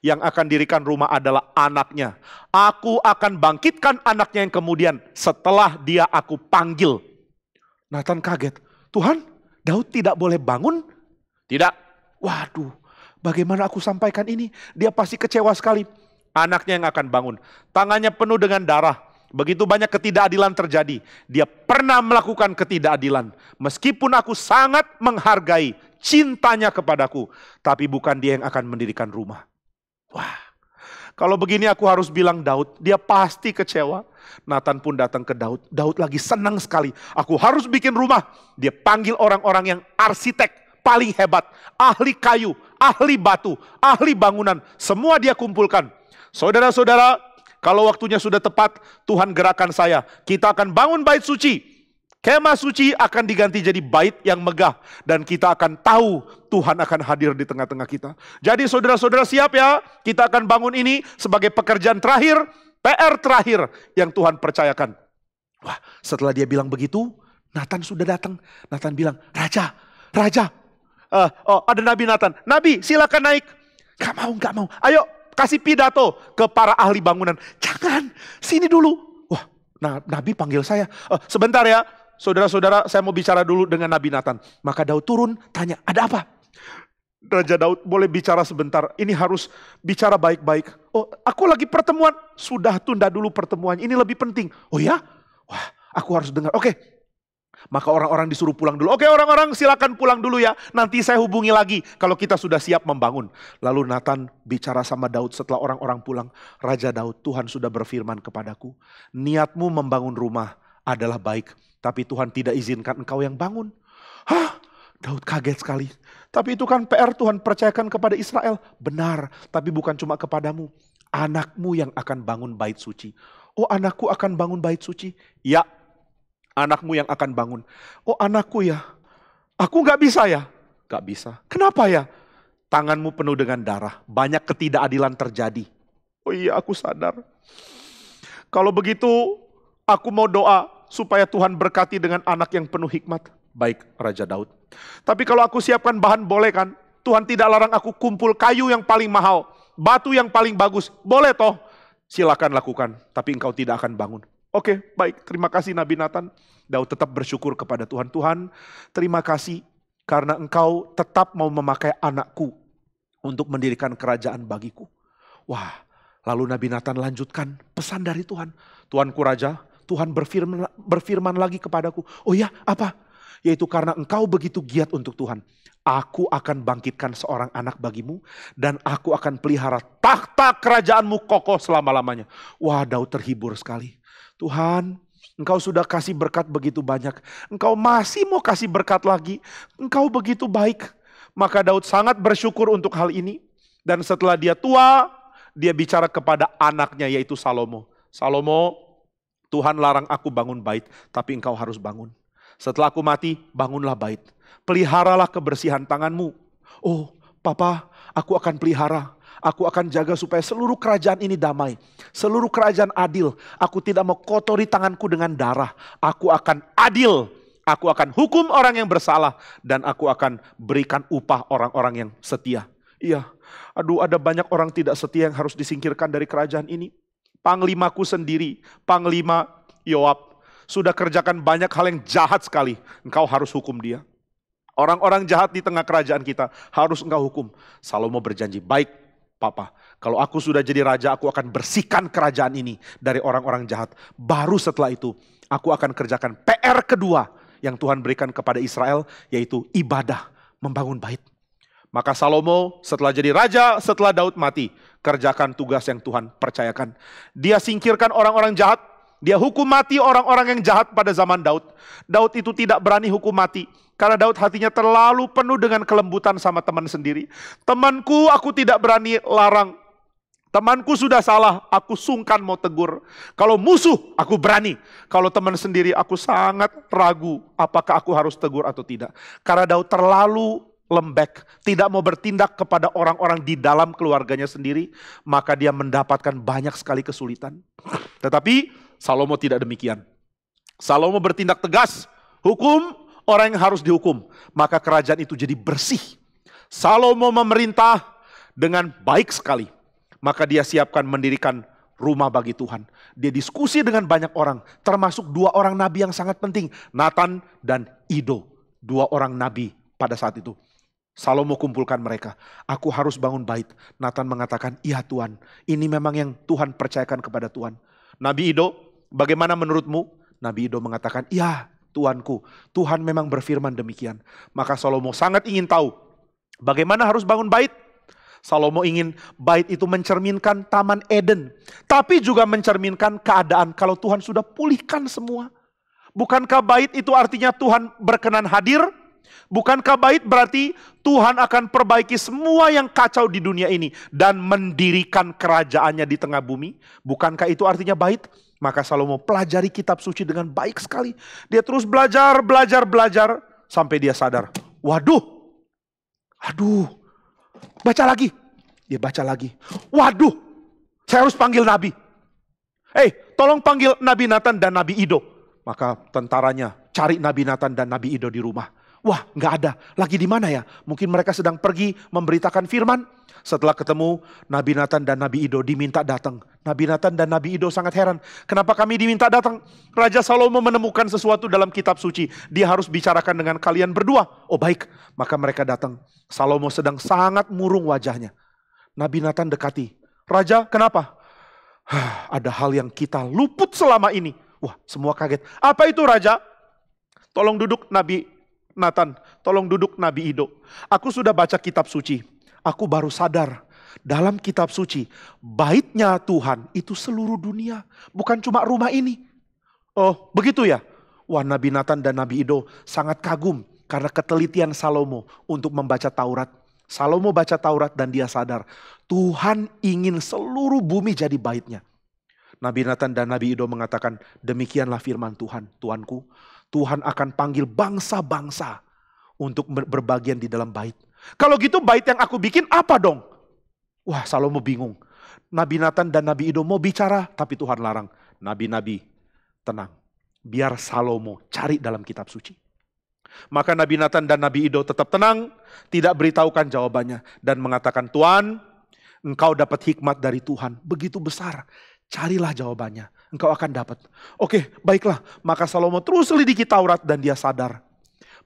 Yang akan dirikan rumah adalah anaknya. Aku akan bangkitkan anaknya yang kemudian setelah dia aku panggil. Nathan kaget, Tuhan Daud tidak boleh bangun? Tidak. Waduh, bagaimana aku sampaikan ini? Dia pasti kecewa sekali anaknya yang akan bangun. Tangannya penuh dengan darah. Begitu banyak ketidakadilan terjadi. Dia pernah melakukan ketidakadilan. Meskipun aku sangat menghargai cintanya kepadaku. Tapi bukan dia yang akan mendirikan rumah. Wah. Kalau begini aku harus bilang Daud, dia pasti kecewa. Nathan pun datang ke Daud. Daud lagi senang sekali. Aku harus bikin rumah. Dia panggil orang-orang yang arsitek paling hebat, ahli kayu, ahli batu, ahli bangunan. Semua dia kumpulkan. Saudara-saudara, kalau waktunya sudah tepat, Tuhan gerakan saya. Kita akan bangun bait suci. Kemah suci akan diganti jadi bait yang megah. Dan kita akan tahu Tuhan akan hadir di tengah-tengah kita. Jadi saudara-saudara siap ya. Kita akan bangun ini sebagai pekerjaan terakhir. PR terakhir yang Tuhan percayakan. Wah, setelah dia bilang begitu, Nathan sudah datang. Nathan bilang, Raja, Raja. Uh, oh, ada Nabi Nathan. Nabi, silakan naik. Gak mau, gak mau. Ayo, kasih pidato ke para ahli bangunan. Jangan, sini dulu. Wah, nah, Nabi panggil saya. Uh, sebentar ya, saudara-saudara saya mau bicara dulu dengan Nabi Nathan. Maka Daud turun, tanya, ada apa? Raja Daud boleh bicara sebentar, ini harus bicara baik-baik. Oh, aku lagi pertemuan. Sudah tunda dulu pertemuan, ini lebih penting. Oh ya? Wah, aku harus dengar. Oke, maka orang-orang disuruh pulang dulu. Oke orang-orang silakan pulang dulu ya. Nanti saya hubungi lagi kalau kita sudah siap membangun. Lalu Nathan bicara sama Daud setelah orang-orang pulang. Raja Daud, Tuhan sudah berfirman kepadaku. Niatmu membangun rumah adalah baik. Tapi Tuhan tidak izinkan engkau yang bangun. Hah? Daud kaget sekali. Tapi itu kan PR Tuhan percayakan kepada Israel. Benar, tapi bukan cuma kepadamu. Anakmu yang akan bangun bait suci. Oh anakku akan bangun bait suci? Ya, Anakmu yang akan bangun. Oh anakku ya, aku gak bisa ya. Gak bisa. Kenapa ya? Tanganmu penuh dengan darah. Banyak ketidakadilan terjadi. Oh iya aku sadar. Kalau begitu aku mau doa supaya Tuhan berkati dengan anak yang penuh hikmat. Baik Raja Daud. Tapi kalau aku siapkan bahan boleh kan? Tuhan tidak larang aku kumpul kayu yang paling mahal. Batu yang paling bagus. Boleh toh? Silakan lakukan. Tapi engkau tidak akan bangun. Oke, baik. Terima kasih Nabi Nathan. Daud tetap bersyukur kepada Tuhan. Tuhan, terima kasih karena engkau tetap mau memakai anakku untuk mendirikan kerajaan bagiku. Wah, lalu Nabi Nathan lanjutkan pesan dari Tuhan. Tuanku Raja, Tuhan berfirman, berfirman lagi kepadaku. Oh ya, apa? Yaitu karena engkau begitu giat untuk Tuhan. Aku akan bangkitkan seorang anak bagimu dan aku akan pelihara tahta kerajaanmu kokoh selama-lamanya. Wah Daud terhibur sekali. Tuhan, Engkau sudah kasih berkat begitu banyak. Engkau masih mau kasih berkat lagi. Engkau begitu baik. Maka Daud sangat bersyukur untuk hal ini. Dan setelah dia tua, dia bicara kepada anaknya yaitu Salomo. Salomo, Tuhan larang aku bangun bait, tapi engkau harus bangun. Setelah aku mati, bangunlah bait. Peliharalah kebersihan tanganmu. Oh, papa, aku akan pelihara. Aku akan jaga supaya seluruh kerajaan ini damai. Seluruh kerajaan adil. Aku tidak mau kotori tanganku dengan darah. Aku akan adil. Aku akan hukum orang yang bersalah. Dan aku akan berikan upah orang-orang yang setia. Iya, aduh ada banyak orang tidak setia yang harus disingkirkan dari kerajaan ini. Panglimaku sendiri, Panglima Yoab, sudah kerjakan banyak hal yang jahat sekali. Engkau harus hukum dia. Orang-orang jahat di tengah kerajaan kita harus engkau hukum. Salomo berjanji, baik Papa, kalau aku sudah jadi raja, aku akan bersihkan kerajaan ini dari orang-orang jahat. Baru setelah itu, aku akan kerjakan PR kedua yang Tuhan berikan kepada Israel, yaitu ibadah, membangun bait. Maka Salomo setelah jadi raja, setelah Daud mati, kerjakan tugas yang Tuhan percayakan. Dia singkirkan orang-orang jahat, dia hukum mati orang-orang yang jahat pada zaman Daud. Daud itu tidak berani hukum mati. Karena Daud hatinya terlalu penuh dengan kelembutan sama teman sendiri. Temanku aku tidak berani larang. Temanku sudah salah, aku sungkan mau tegur. Kalau musuh, aku berani. Kalau teman sendiri, aku sangat ragu apakah aku harus tegur atau tidak. Karena Daud terlalu lembek, tidak mau bertindak kepada orang-orang di dalam keluarganya sendiri, maka dia mendapatkan banyak sekali kesulitan. Tetapi Salomo tidak demikian. Salomo bertindak tegas, hukum orang yang harus dihukum. Maka kerajaan itu jadi bersih. Salomo memerintah dengan baik sekali. Maka dia siapkan mendirikan rumah bagi Tuhan. Dia diskusi dengan banyak orang, termasuk dua orang nabi yang sangat penting, Nathan dan Ido. Dua orang nabi pada saat itu. Salomo kumpulkan mereka. Aku harus bangun bait. Nathan mengatakan, iya Tuhan, ini memang yang Tuhan percayakan kepada Tuhan. Nabi Ido, bagaimana menurutmu? Nabi Ido mengatakan, iya Tuanku. Tuhan memang berfirman demikian. Maka Salomo sangat ingin tahu bagaimana harus bangun bait. Salomo ingin bait itu mencerminkan Taman Eden, tapi juga mencerminkan keadaan kalau Tuhan sudah pulihkan semua. Bukankah bait itu artinya Tuhan berkenan hadir? Bukankah bait berarti Tuhan akan perbaiki semua yang kacau di dunia ini dan mendirikan kerajaannya di tengah bumi? Bukankah itu artinya bait? Maka Salomo pelajari kitab suci dengan baik sekali. Dia terus belajar, belajar, belajar. Sampai dia sadar. Waduh. Aduh. Baca lagi. Dia baca lagi. Waduh. Saya harus panggil Nabi. Hei, eh, tolong panggil Nabi Nathan dan Nabi Ido. Maka tentaranya cari Nabi Nathan dan Nabi Ido di rumah. Wah, nggak ada. Lagi di mana ya? Mungkin mereka sedang pergi memberitakan firman. Setelah ketemu Nabi Nathan dan Nabi Ido diminta datang. Nabi Nathan dan Nabi Ido sangat heran. Kenapa kami diminta datang? Raja Salomo menemukan sesuatu dalam kitab suci. Dia harus bicarakan dengan kalian berdua. Oh baik, maka mereka datang. Salomo sedang sangat murung wajahnya. Nabi Nathan dekati. Raja, kenapa? Ada hal yang kita luput selama ini. Wah, semua kaget. Apa itu raja? Tolong duduk Nabi Nathan, tolong duduk Nabi Ido. Aku sudah baca kitab suci. Aku baru sadar dalam kitab suci, baitnya Tuhan itu seluruh dunia. Bukan cuma rumah ini. Oh, begitu ya? Wah, Nabi Nathan dan Nabi Ido sangat kagum karena ketelitian Salomo untuk membaca Taurat. Salomo baca Taurat dan dia sadar Tuhan ingin seluruh bumi jadi baitnya. Nabi Nathan dan Nabi Ido mengatakan, demikianlah firman Tuhan, Tuanku. Tuhan akan panggil bangsa-bangsa untuk berbagian di dalam bait. Kalau gitu bait yang aku bikin apa dong? Wah Salomo bingung. Nabi Nathan dan Nabi Ido mau bicara tapi Tuhan larang. Nabi-nabi tenang. Biar Salomo cari dalam kitab suci. Maka Nabi Nathan dan Nabi Ido tetap tenang, tidak beritahukan jawabannya dan mengatakan, Tuhan, engkau dapat hikmat dari Tuhan begitu besar Carilah jawabannya, engkau akan dapat. Oke, baiklah. Maka Salomo terus selidiki Taurat dan dia sadar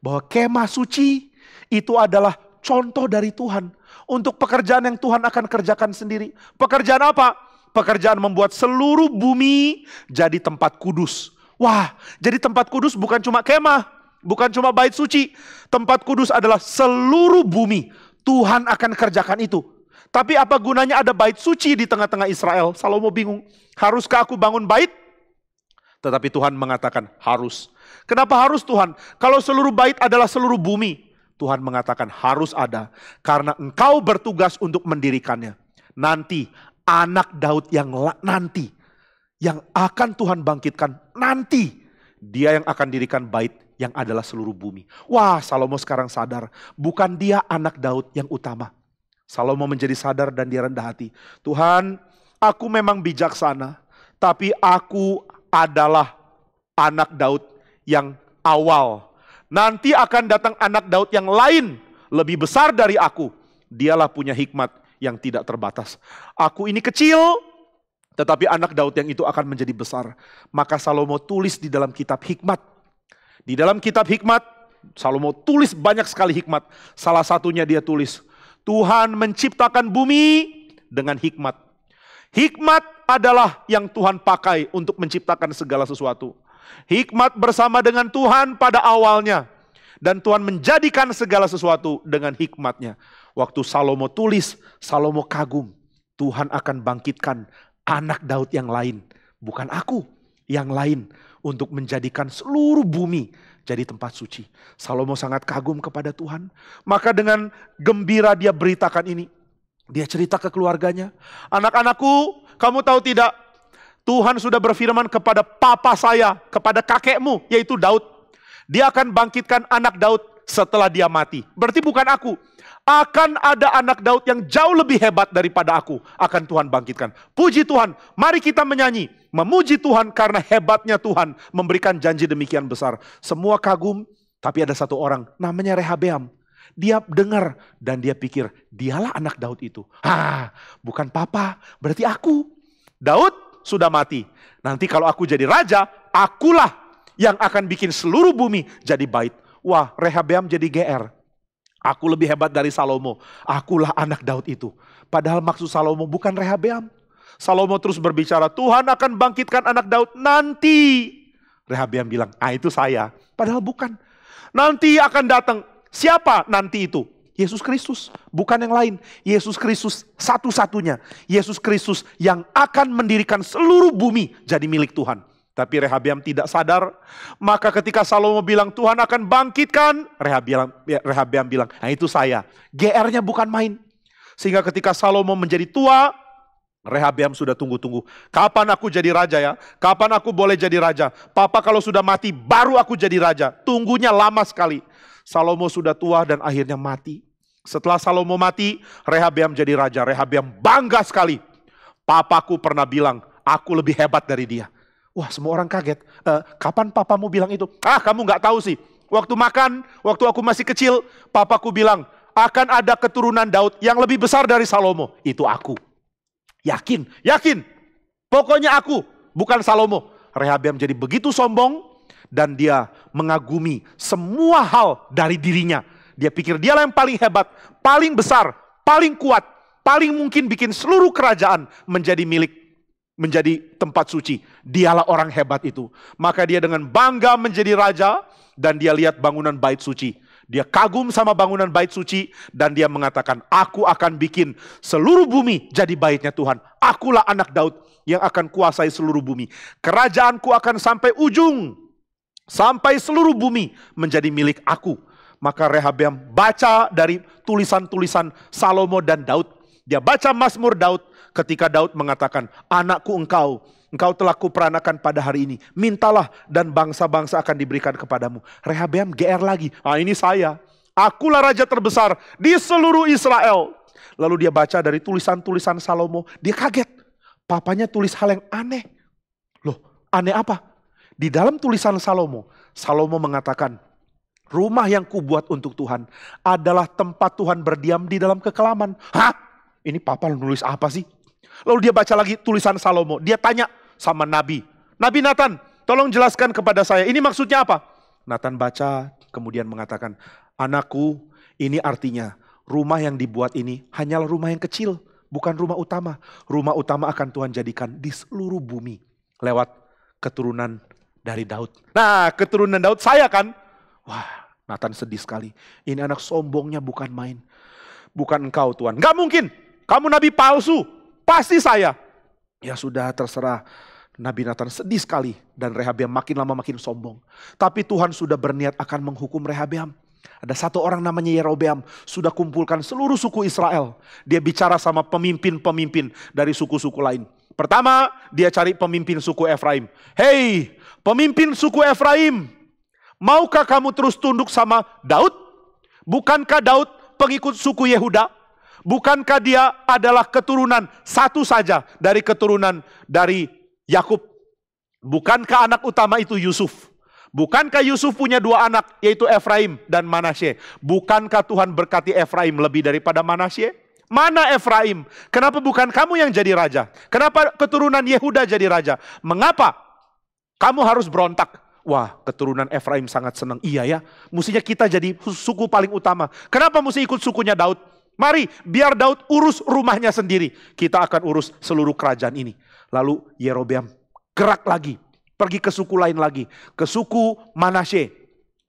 bahwa kemah suci itu adalah contoh dari Tuhan untuk pekerjaan yang Tuhan akan kerjakan sendiri. Pekerjaan apa? Pekerjaan membuat seluruh bumi jadi tempat kudus. Wah, jadi tempat kudus bukan cuma kemah, bukan cuma bait suci. Tempat kudus adalah seluruh bumi. Tuhan akan kerjakan itu tapi apa gunanya ada bait suci di tengah-tengah Israel? Salomo bingung. Haruskah aku bangun bait? Tetapi Tuhan mengatakan harus. Kenapa harus Tuhan? Kalau seluruh bait adalah seluruh bumi. Tuhan mengatakan harus ada. Karena engkau bertugas untuk mendirikannya. Nanti anak Daud yang nanti. Yang akan Tuhan bangkitkan nanti. Dia yang akan dirikan bait yang adalah seluruh bumi. Wah Salomo sekarang sadar. Bukan dia anak Daud yang utama Salomo menjadi sadar dan dia rendah hati. Tuhan, aku memang bijaksana, tapi aku adalah anak Daud yang awal. Nanti akan datang anak Daud yang lain, lebih besar dari aku. Dialah punya hikmat yang tidak terbatas. Aku ini kecil, tetapi anak Daud yang itu akan menjadi besar. Maka Salomo tulis di dalam kitab hikmat. Di dalam kitab hikmat, Salomo tulis banyak sekali hikmat. Salah satunya dia tulis, Tuhan menciptakan bumi dengan hikmat. Hikmat adalah yang Tuhan pakai untuk menciptakan segala sesuatu. Hikmat bersama dengan Tuhan pada awalnya. Dan Tuhan menjadikan segala sesuatu dengan hikmatnya. Waktu Salomo tulis, Salomo kagum. Tuhan akan bangkitkan anak Daud yang lain. Bukan aku, yang lain. Untuk menjadikan seluruh bumi jadi tempat suci. Salomo sangat kagum kepada Tuhan. Maka dengan gembira dia beritakan ini. Dia cerita ke keluarganya. Anak-anakku, kamu tahu tidak? Tuhan sudah berfirman kepada papa saya, kepada kakekmu, yaitu Daud. Dia akan bangkitkan anak Daud setelah dia mati. Berarti bukan aku, akan ada anak Daud yang jauh lebih hebat daripada aku akan Tuhan bangkitkan. Puji Tuhan, mari kita menyanyi, memuji Tuhan karena hebatnya Tuhan memberikan janji demikian besar. Semua kagum, tapi ada satu orang namanya Rehabeam. Dia dengar dan dia pikir, dialah anak Daud itu. Ah, bukan papa, berarti aku. Daud sudah mati. Nanti kalau aku jadi raja, akulah yang akan bikin seluruh bumi jadi bait. Wah, Rehabeam jadi GR Aku lebih hebat dari Salomo. Akulah anak Daud itu. Padahal maksud Salomo bukan Rehabeam. Salomo terus berbicara, Tuhan akan bangkitkan anak Daud nanti. Rehabeam bilang, ah itu saya. Padahal bukan. Nanti akan datang. Siapa nanti itu? Yesus Kristus, bukan yang lain. Yesus Kristus satu-satunya. Yesus Kristus yang akan mendirikan seluruh bumi jadi milik Tuhan. Tapi Rehabiam tidak sadar. Maka ketika Salomo bilang Tuhan akan bangkitkan, Rehabiam, ya, Rehabiam bilang, nah itu saya. GR-nya bukan main. Sehingga ketika Salomo menjadi tua, Rehabiam sudah tunggu-tunggu. Kapan aku jadi raja ya? Kapan aku boleh jadi raja? Papa kalau sudah mati baru aku jadi raja. Tunggunya lama sekali. Salomo sudah tua dan akhirnya mati. Setelah Salomo mati, Rehabiam jadi raja. Rehabiam bangga sekali. Papaku pernah bilang, aku lebih hebat dari dia. Wah semua orang kaget. Uh, kapan papamu bilang itu? Ah kamu nggak tahu sih. Waktu makan, waktu aku masih kecil, papaku bilang akan ada keturunan Daud yang lebih besar dari Salomo. Itu aku. Yakin, yakin. Pokoknya aku, bukan Salomo. Rehabiam jadi begitu sombong dan dia mengagumi semua hal dari dirinya. Dia pikir dialah yang paling hebat, paling besar, paling kuat, paling mungkin bikin seluruh kerajaan menjadi milik menjadi tempat suci. Dialah orang hebat itu. Maka dia dengan bangga menjadi raja dan dia lihat bangunan bait suci. Dia kagum sama bangunan bait suci dan dia mengatakan, "Aku akan bikin seluruh bumi jadi baitnya Tuhan. Akulah anak Daud yang akan kuasai seluruh bumi. Kerajaanku akan sampai ujung sampai seluruh bumi menjadi milik aku." Maka Rehabeam baca dari tulisan-tulisan Salomo dan Daud. Dia baca Mazmur Daud ketika Daud mengatakan, "Anakku engkau, engkau telah kuperanakan pada hari ini. Mintalah dan bangsa-bangsa akan diberikan kepadamu." Rehabeam GR lagi. "Ah, ini saya. Akulah raja terbesar di seluruh Israel." Lalu dia baca dari tulisan-tulisan Salomo, dia kaget. Papanya tulis hal yang aneh. Loh, aneh apa? Di dalam tulisan Salomo, Salomo mengatakan, rumah yang kubuat untuk Tuhan adalah tempat Tuhan berdiam di dalam kekelaman. Hah? Ini papa nulis apa sih? Lalu dia baca lagi tulisan Salomo. Dia tanya sama Nabi. Nabi Nathan, tolong jelaskan kepada saya. Ini maksudnya apa? Nathan baca, kemudian mengatakan, Anakku, ini artinya rumah yang dibuat ini hanyalah rumah yang kecil. Bukan rumah utama. Rumah utama akan Tuhan jadikan di seluruh bumi. Lewat keturunan dari Daud. Nah, keturunan Daud saya kan. Wah, Nathan sedih sekali. Ini anak sombongnya bukan main. Bukan engkau Tuhan. Gak mungkin. Kamu nabi palsu. Pasti saya. Ya sudah terserah. Nabi Nathan sedih sekali dan Rehabeam makin lama makin sombong. Tapi Tuhan sudah berniat akan menghukum Rehabeam. Ada satu orang namanya Yerobeam sudah kumpulkan seluruh suku Israel. Dia bicara sama pemimpin-pemimpin dari suku-suku lain. Pertama, dia cari pemimpin suku Efraim. Hei, pemimpin suku Efraim, maukah kamu terus tunduk sama Daud? Bukankah Daud pengikut suku Yehuda? Bukankah dia adalah keturunan satu saja dari keturunan dari Yakub? Bukankah anak utama itu Yusuf? Bukankah Yusuf punya dua anak, yaitu Efraim dan Manasye? Bukankah Tuhan berkati Efraim lebih daripada Manasye? Mana Efraim? Kenapa bukan kamu yang jadi raja? Kenapa keturunan Yehuda jadi raja? Mengapa kamu harus berontak? Wah, keturunan Efraim sangat senang. Iya ya, mestinya kita jadi suku paling utama. Kenapa mesti ikut sukunya Daud? Mari, biar Daud urus rumahnya sendiri. Kita akan urus seluruh kerajaan ini. Lalu Yerobeam gerak lagi, pergi ke suku lain lagi, ke suku Manasye.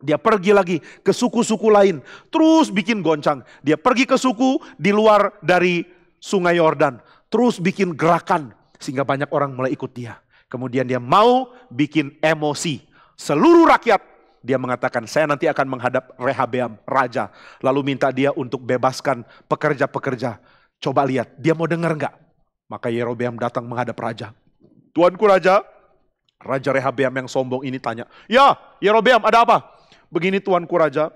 Dia pergi lagi ke suku-suku lain, terus bikin goncang. Dia pergi ke suku di luar dari Sungai Yordan, terus bikin gerakan sehingga banyak orang mulai ikut dia. Kemudian dia mau bikin emosi. Seluruh rakyat dia mengatakan, saya nanti akan menghadap Rehabeam, raja. Lalu minta dia untuk bebaskan pekerja-pekerja. Coba lihat, dia mau dengar nggak? Maka Yerobeam datang menghadap raja. Tuanku raja, raja Rehabeam yang sombong ini tanya, Ya, Yerobeam ada apa? Begini tuanku raja,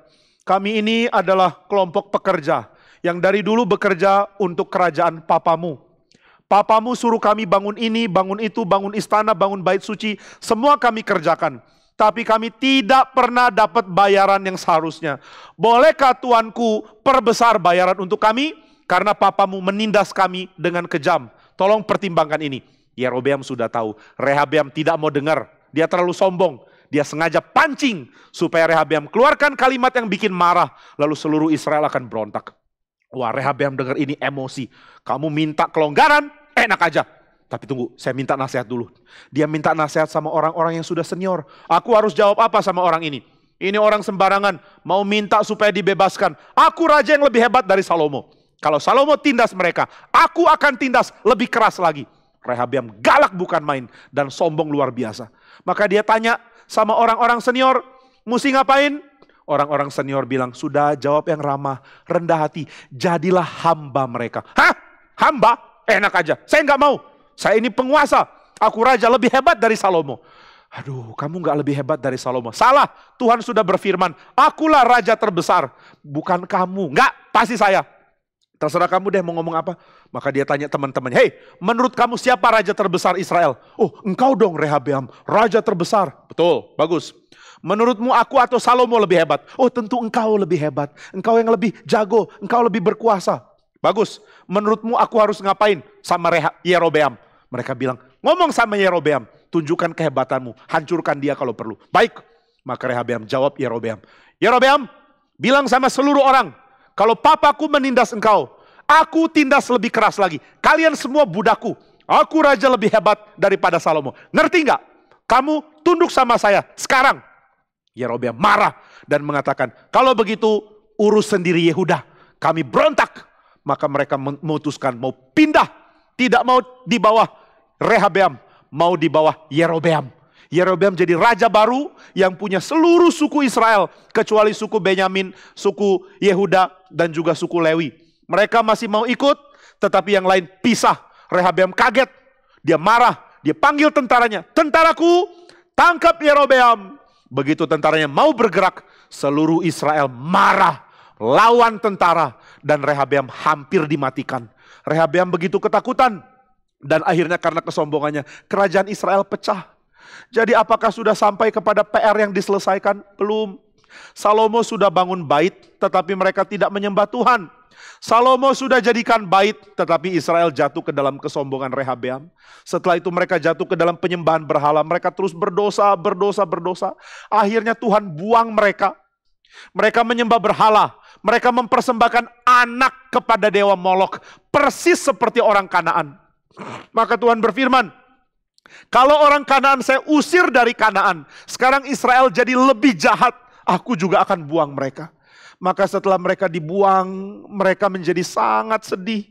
kami ini adalah kelompok pekerja yang dari dulu bekerja untuk kerajaan papamu. Papamu suruh kami bangun ini, bangun itu, bangun istana, bangun bait suci, semua kami kerjakan tapi kami tidak pernah dapat bayaran yang seharusnya. Bolehkah Tuanku perbesar bayaran untuk kami? Karena papamu menindas kami dengan kejam. Tolong pertimbangkan ini. Yerobeam sudah tahu, Rehabeam tidak mau dengar. Dia terlalu sombong. Dia sengaja pancing supaya Rehabeam keluarkan kalimat yang bikin marah. Lalu seluruh Israel akan berontak. Wah Rehabeam dengar ini emosi. Kamu minta kelonggaran, enak aja tapi tunggu, saya minta nasihat dulu. Dia minta nasihat sama orang-orang yang sudah senior. Aku harus jawab apa sama orang ini? Ini orang sembarangan, mau minta supaya dibebaskan. Aku raja yang lebih hebat dari Salomo. Kalau Salomo tindas mereka, aku akan tindas lebih keras lagi. Rehabiam galak bukan main dan sombong luar biasa. Maka dia tanya sama orang-orang senior, mesti ngapain? Orang-orang senior bilang, sudah jawab yang ramah, rendah hati, jadilah hamba mereka. Hah? Hamba? Enak aja, saya nggak mau. Saya ini penguasa. Aku raja lebih hebat dari Salomo. Aduh, kamu nggak lebih hebat dari Salomo. Salah, Tuhan sudah berfirman, akulah raja terbesar, bukan kamu. Nggak, pasti saya. Terserah kamu deh mau ngomong apa. Maka dia tanya teman-teman, hei, menurut kamu siapa raja terbesar Israel? Oh, engkau dong Rehabeam, raja terbesar. Betul, bagus. Menurutmu aku atau Salomo lebih hebat? Oh, tentu engkau lebih hebat. Engkau yang lebih jago, engkau lebih berkuasa. Bagus. Menurutmu aku harus ngapain sama Reha Yerobeam? Mereka bilang, ngomong sama Yerobeam, tunjukkan kehebatanmu, hancurkan dia kalau perlu. Baik, maka Rehabeam jawab Yerobeam. Yerobeam, bilang sama seluruh orang, kalau papaku menindas engkau, aku tindas lebih keras lagi. Kalian semua budakku, aku raja lebih hebat daripada Salomo. Ngerti nggak? Kamu tunduk sama saya sekarang. Yerobeam marah dan mengatakan, kalau begitu urus sendiri Yehuda. Kami berontak. Maka mereka memutuskan mau pindah tidak mau di bawah Rehabeam, mau di bawah Yerobeam. Yerobeam jadi raja baru yang punya seluruh suku Israel kecuali suku Benyamin, suku Yehuda dan juga suku Lewi. Mereka masih mau ikut tetapi yang lain pisah. Rehabeam kaget, dia marah, dia panggil tentaranya, "Tentaraku, tangkap Yerobeam." Begitu tentaranya mau bergerak, seluruh Israel marah lawan tentara, dan Rehabeam hampir dimatikan. Rehabeam begitu ketakutan, dan akhirnya karena kesombongannya, kerajaan Israel pecah. Jadi apakah sudah sampai kepada PR yang diselesaikan? Belum. Salomo sudah bangun bait, tetapi mereka tidak menyembah Tuhan. Salomo sudah jadikan bait, tetapi Israel jatuh ke dalam kesombongan Rehabeam. Setelah itu mereka jatuh ke dalam penyembahan berhala. Mereka terus berdosa, berdosa, berdosa. Akhirnya Tuhan buang mereka. Mereka menyembah berhala. Mereka mempersembahkan anak kepada dewa Molok. Persis seperti orang Kanaan. Maka Tuhan berfirman, kalau orang Kanaan saya usir dari Kanaan, sekarang Israel jadi lebih jahat, aku juga akan buang mereka. Maka setelah mereka dibuang, mereka menjadi sangat sedih.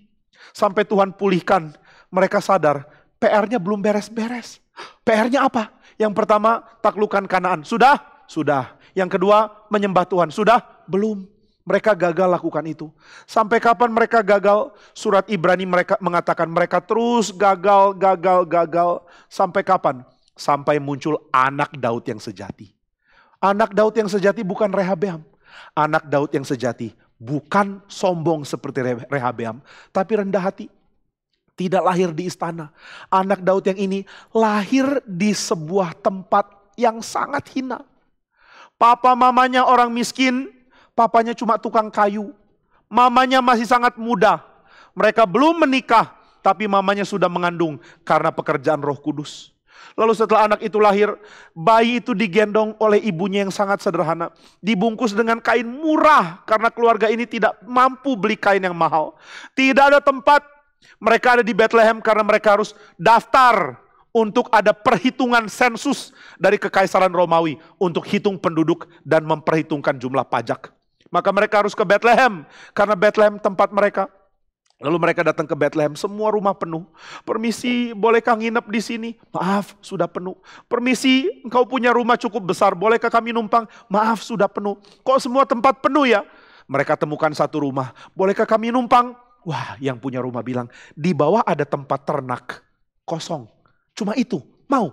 Sampai Tuhan pulihkan, mereka sadar PR-nya belum beres-beres. PR-nya apa? Yang pertama, taklukan Kanaan. Sudah? Sudah. Yang kedua, menyembah Tuhan. Sudah? Belum. Mereka gagal lakukan itu. Sampai kapan mereka gagal? Surat Ibrani mereka mengatakan mereka terus gagal, gagal, gagal. Sampai kapan? Sampai muncul anak Daud yang sejati. Anak Daud yang sejati bukan Rehabeam. Anak Daud yang sejati bukan sombong seperti Rehabeam, tapi rendah hati. Tidak lahir di istana. Anak Daud yang ini lahir di sebuah tempat yang sangat hina Papa mamanya orang miskin, papanya cuma tukang kayu. Mamanya masih sangat muda. Mereka belum menikah, tapi mamanya sudah mengandung karena pekerjaan Roh Kudus. Lalu setelah anak itu lahir, bayi itu digendong oleh ibunya yang sangat sederhana. Dibungkus dengan kain murah karena keluarga ini tidak mampu beli kain yang mahal. Tidak ada tempat. Mereka ada di Bethlehem karena mereka harus daftar untuk ada perhitungan sensus dari kekaisaran Romawi untuk hitung penduduk dan memperhitungkan jumlah pajak. Maka mereka harus ke Bethlehem karena Bethlehem tempat mereka. Lalu mereka datang ke Bethlehem, semua rumah penuh. Permisi, bolehkah nginep di sini? Maaf, sudah penuh. Permisi, engkau punya rumah cukup besar, bolehkah kami numpang? Maaf, sudah penuh. Kok semua tempat penuh ya? Mereka temukan satu rumah. Bolehkah kami numpang? Wah, yang punya rumah bilang, di bawah ada tempat ternak. Kosong. Cuma itu, mau.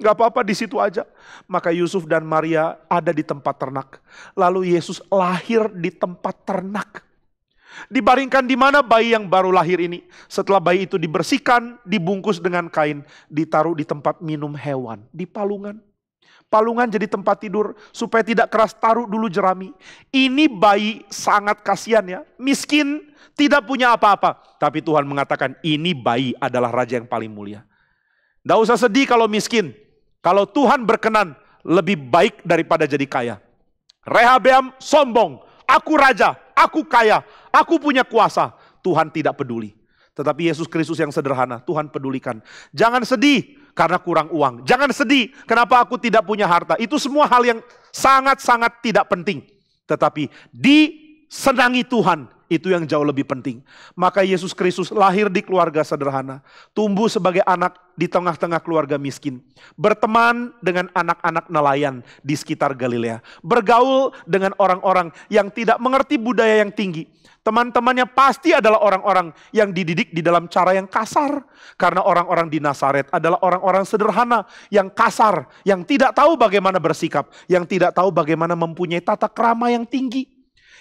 Gak apa-apa di situ aja. Maka Yusuf dan Maria ada di tempat ternak. Lalu Yesus lahir di tempat ternak. Dibaringkan di mana bayi yang baru lahir ini? Setelah bayi itu dibersihkan, dibungkus dengan kain, ditaruh di tempat minum hewan, di palungan. Palungan jadi tempat tidur supaya tidak keras taruh dulu jerami. Ini bayi sangat kasihan ya, miskin, tidak punya apa-apa. Tapi Tuhan mengatakan ini bayi adalah raja yang paling mulia. Tidak usah sedih kalau miskin. Kalau Tuhan berkenan, lebih baik daripada jadi kaya. Rehabeam sombong, aku raja, aku kaya, aku punya kuasa. Tuhan tidak peduli. Tetapi Yesus Kristus yang sederhana, Tuhan pedulikan. Jangan sedih karena kurang uang. Jangan sedih kenapa aku tidak punya harta. Itu semua hal yang sangat-sangat tidak penting. Tetapi di senangi Tuhan, itu yang jauh lebih penting. Maka Yesus Kristus lahir di keluarga sederhana, tumbuh sebagai anak di tengah-tengah keluarga miskin, berteman dengan anak-anak nelayan di sekitar Galilea, bergaul dengan orang-orang yang tidak mengerti budaya yang tinggi. Teman-temannya pasti adalah orang-orang yang dididik di dalam cara yang kasar. Karena orang-orang di Nazaret adalah orang-orang sederhana, yang kasar, yang tidak tahu bagaimana bersikap, yang tidak tahu bagaimana mempunyai tata kerama yang tinggi.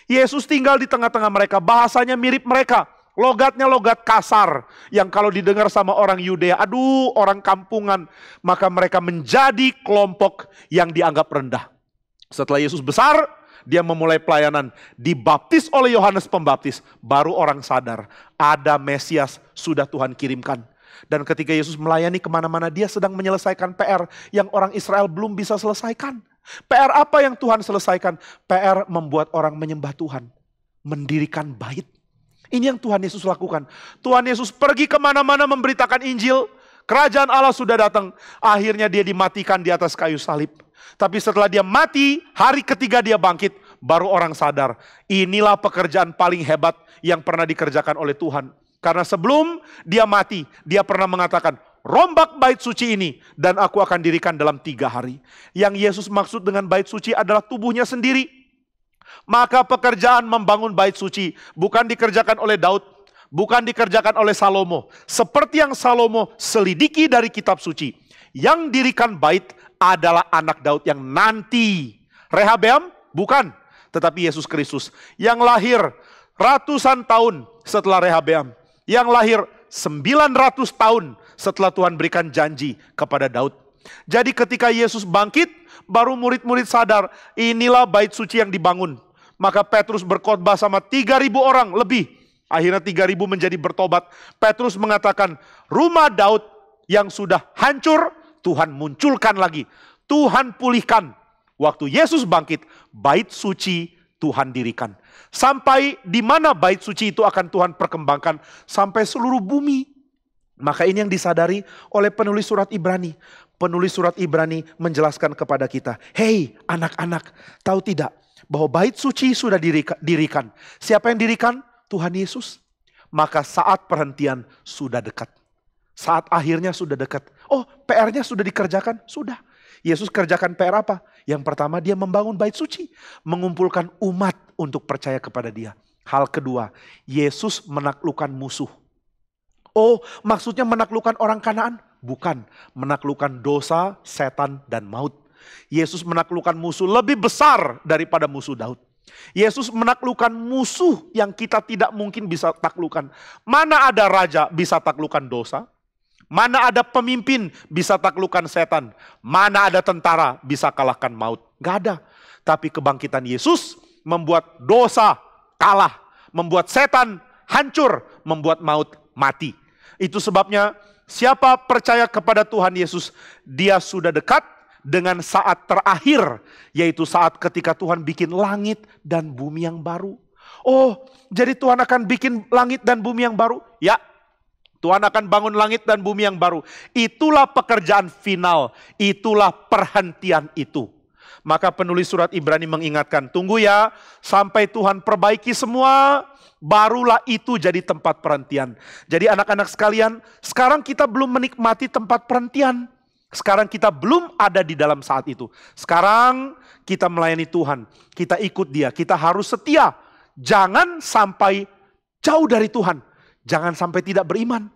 Yesus tinggal di tengah-tengah mereka, bahasanya mirip mereka. Logatnya logat kasar yang kalau didengar sama orang Yudea, aduh orang kampungan, maka mereka menjadi kelompok yang dianggap rendah. Setelah Yesus besar, dia memulai pelayanan, dibaptis oleh Yohanes Pembaptis, baru orang sadar ada Mesias sudah Tuhan kirimkan. Dan ketika Yesus melayani kemana-mana, dia sedang menyelesaikan PR yang orang Israel belum bisa selesaikan. PR apa yang Tuhan selesaikan? PR membuat orang menyembah Tuhan. Mendirikan bait. Ini yang Tuhan Yesus lakukan. Tuhan Yesus pergi kemana-mana memberitakan Injil. Kerajaan Allah sudah datang. Akhirnya dia dimatikan di atas kayu salib. Tapi setelah dia mati, hari ketiga dia bangkit. Baru orang sadar, inilah pekerjaan paling hebat yang pernah dikerjakan oleh Tuhan. Karena sebelum dia mati, dia pernah mengatakan, rombak bait suci ini dan aku akan dirikan dalam tiga hari. Yang Yesus maksud dengan bait suci adalah tubuhnya sendiri. Maka pekerjaan membangun bait suci bukan dikerjakan oleh Daud, bukan dikerjakan oleh Salomo. Seperti yang Salomo selidiki dari kitab suci. Yang dirikan bait adalah anak Daud yang nanti. Rehabeam? Bukan. Tetapi Yesus Kristus yang lahir ratusan tahun setelah Rehabeam. Yang lahir 900 tahun setelah Tuhan berikan janji kepada Daud. Jadi ketika Yesus bangkit, baru murid-murid sadar, inilah bait suci yang dibangun. Maka Petrus berkhotbah sama 3000 orang lebih. Akhirnya 3000 menjadi bertobat. Petrus mengatakan, rumah Daud yang sudah hancur, Tuhan munculkan lagi. Tuhan pulihkan. Waktu Yesus bangkit, bait suci Tuhan dirikan. Sampai di mana bait suci itu akan Tuhan perkembangkan sampai seluruh bumi. Maka ini yang disadari oleh penulis surat Ibrani. Penulis surat Ibrani menjelaskan kepada kita, "Hei anak-anak, tahu tidak bahwa bait suci sudah dirikan. Siapa yang dirikan? Tuhan Yesus. Maka saat perhentian sudah dekat. Saat akhirnya sudah dekat. Oh, PR-nya sudah dikerjakan? Sudah. Yesus kerjakan PR apa? Yang pertama dia membangun bait suci, mengumpulkan umat untuk percaya kepada dia. Hal kedua, Yesus menaklukkan musuh. Oh, maksudnya menaklukkan orang Kanaan? Bukan, menaklukkan dosa, setan, dan maut. Yesus menaklukkan musuh lebih besar daripada musuh Daud. Yesus menaklukkan musuh yang kita tidak mungkin bisa taklukan. Mana ada raja bisa taklukan dosa? Mana ada pemimpin bisa taklukan setan? Mana ada tentara bisa kalahkan maut? Gak ada. Tapi kebangkitan Yesus membuat dosa kalah, membuat setan hancur, membuat maut mati. Itu sebabnya siapa percaya kepada Tuhan Yesus, dia sudah dekat dengan saat terakhir, yaitu saat ketika Tuhan bikin langit dan bumi yang baru. Oh, jadi Tuhan akan bikin langit dan bumi yang baru? Ya, Tuhan akan bangun langit dan bumi yang baru. Itulah pekerjaan final, itulah perhentian itu. Maka penulis surat Ibrani mengingatkan, tunggu ya sampai Tuhan perbaiki semua barulah itu jadi tempat perhentian. Jadi anak-anak sekalian, sekarang kita belum menikmati tempat perhentian. Sekarang kita belum ada di dalam saat itu. Sekarang kita melayani Tuhan, kita ikut dia, kita harus setia. Jangan sampai jauh dari Tuhan. Jangan sampai tidak beriman.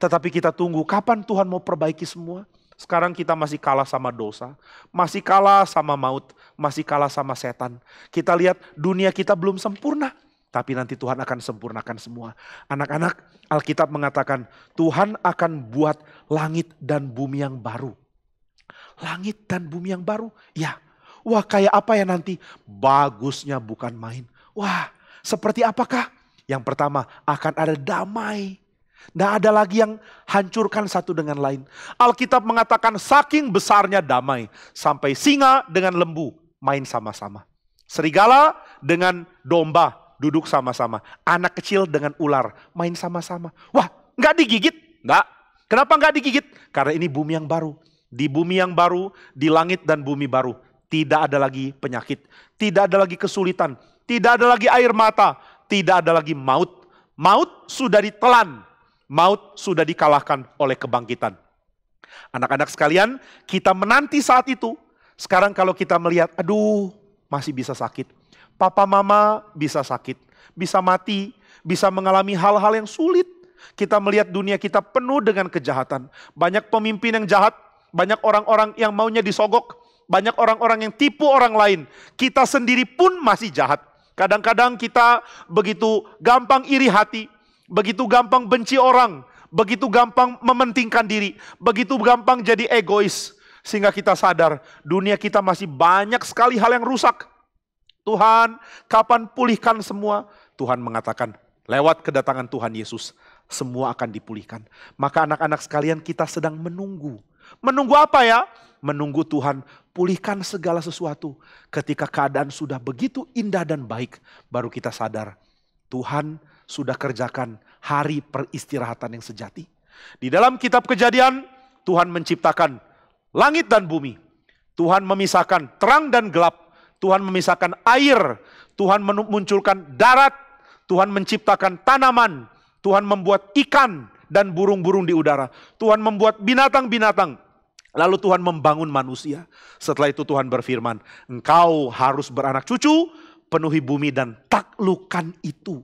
Tetapi kita tunggu kapan Tuhan mau perbaiki semua. Sekarang kita masih kalah sama dosa, masih kalah sama maut, masih kalah sama setan. Kita lihat dunia kita belum sempurna tapi nanti Tuhan akan sempurnakan semua. Anak-anak, Alkitab mengatakan Tuhan akan buat langit dan bumi yang baru. Langit dan bumi yang baru, ya. Wah, kayak apa ya nanti? Bagusnya bukan main. Wah, seperti apakah? Yang pertama, akan ada damai. Tidak ada lagi yang hancurkan satu dengan lain. Alkitab mengatakan saking besarnya damai. Sampai singa dengan lembu main sama-sama. Serigala dengan domba duduk sama-sama. Anak kecil dengan ular, main sama-sama. Wah, nggak digigit? Nggak. Kenapa nggak digigit? Karena ini bumi yang baru. Di bumi yang baru, di langit dan bumi baru. Tidak ada lagi penyakit. Tidak ada lagi kesulitan. Tidak ada lagi air mata. Tidak ada lagi maut. Maut sudah ditelan. Maut sudah dikalahkan oleh kebangkitan. Anak-anak sekalian, kita menanti saat itu. Sekarang kalau kita melihat, aduh masih bisa sakit Papa mama bisa sakit, bisa mati, bisa mengalami hal-hal yang sulit. Kita melihat dunia kita penuh dengan kejahatan. Banyak pemimpin yang jahat, banyak orang-orang yang maunya disogok, banyak orang-orang yang tipu orang lain. Kita sendiri pun masih jahat. Kadang-kadang kita begitu gampang iri hati, begitu gampang benci orang, begitu gampang mementingkan diri, begitu gampang jadi egois, sehingga kita sadar dunia kita masih banyak sekali hal yang rusak. Tuhan, kapan pulihkan semua? Tuhan mengatakan, lewat kedatangan Tuhan Yesus, semua akan dipulihkan. Maka anak-anak sekalian kita sedang menunggu. Menunggu apa ya? Menunggu Tuhan pulihkan segala sesuatu. Ketika keadaan sudah begitu indah dan baik, baru kita sadar Tuhan sudah kerjakan hari peristirahatan yang sejati. Di dalam kitab kejadian, Tuhan menciptakan langit dan bumi. Tuhan memisahkan terang dan gelap. Tuhan memisahkan air, Tuhan memunculkan darat, Tuhan menciptakan tanaman, Tuhan membuat ikan dan burung-burung di udara. Tuhan membuat binatang-binatang. Lalu Tuhan membangun manusia. Setelah itu Tuhan berfirman, engkau harus beranak cucu, penuhi bumi dan taklukan itu.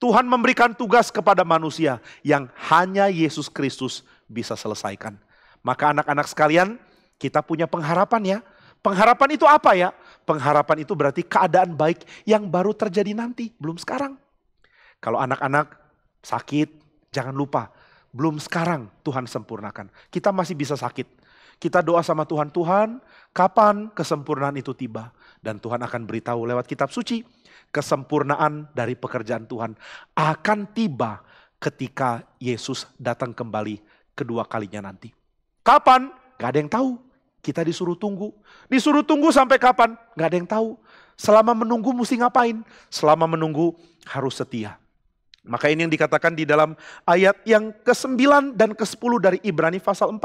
Tuhan memberikan tugas kepada manusia yang hanya Yesus Kristus bisa selesaikan. Maka anak-anak sekalian, kita punya pengharapan ya. Pengharapan itu apa ya? Pengharapan itu berarti keadaan baik yang baru terjadi nanti, belum sekarang. Kalau anak-anak sakit, jangan lupa, belum sekarang Tuhan sempurnakan. Kita masih bisa sakit. Kita doa sama Tuhan, Tuhan, kapan kesempurnaan itu tiba? Dan Tuhan akan beritahu lewat kitab suci, kesempurnaan dari pekerjaan Tuhan akan tiba ketika Yesus datang kembali kedua kalinya nanti. Kapan? Gak ada yang tahu. Kita disuruh tunggu. Disuruh tunggu sampai kapan? Gak ada yang tahu. Selama menunggu mesti ngapain? Selama menunggu harus setia. Maka ini yang dikatakan di dalam ayat yang ke-9 dan ke-10 dari Ibrani pasal 4.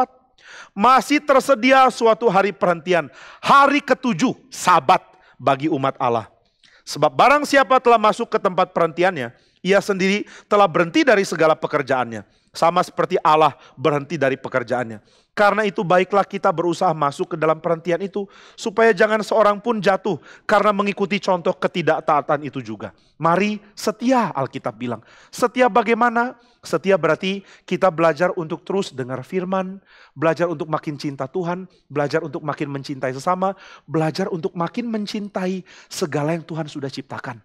Masih tersedia suatu hari perhentian. Hari ketujuh, sabat bagi umat Allah. Sebab barang siapa telah masuk ke tempat perhentiannya, ia sendiri telah berhenti dari segala pekerjaannya sama seperti Allah berhenti dari pekerjaannya. Karena itu baiklah kita berusaha masuk ke dalam perhentian itu. Supaya jangan seorang pun jatuh karena mengikuti contoh ketidaktaatan itu juga. Mari setia Alkitab bilang. Setia bagaimana? Setia berarti kita belajar untuk terus dengar firman. Belajar untuk makin cinta Tuhan. Belajar untuk makin mencintai sesama. Belajar untuk makin mencintai segala yang Tuhan sudah ciptakan.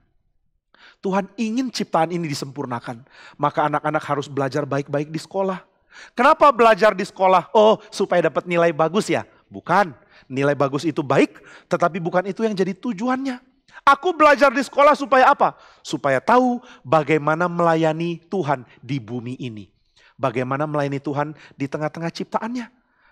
Tuhan ingin ciptaan ini disempurnakan. Maka anak-anak harus belajar baik-baik di sekolah. Kenapa belajar di sekolah? Oh, supaya dapat nilai bagus ya? Bukan. Nilai bagus itu baik, tetapi bukan itu yang jadi tujuannya. Aku belajar di sekolah supaya apa? Supaya tahu bagaimana melayani Tuhan di bumi ini. Bagaimana melayani Tuhan di tengah-tengah ciptaannya.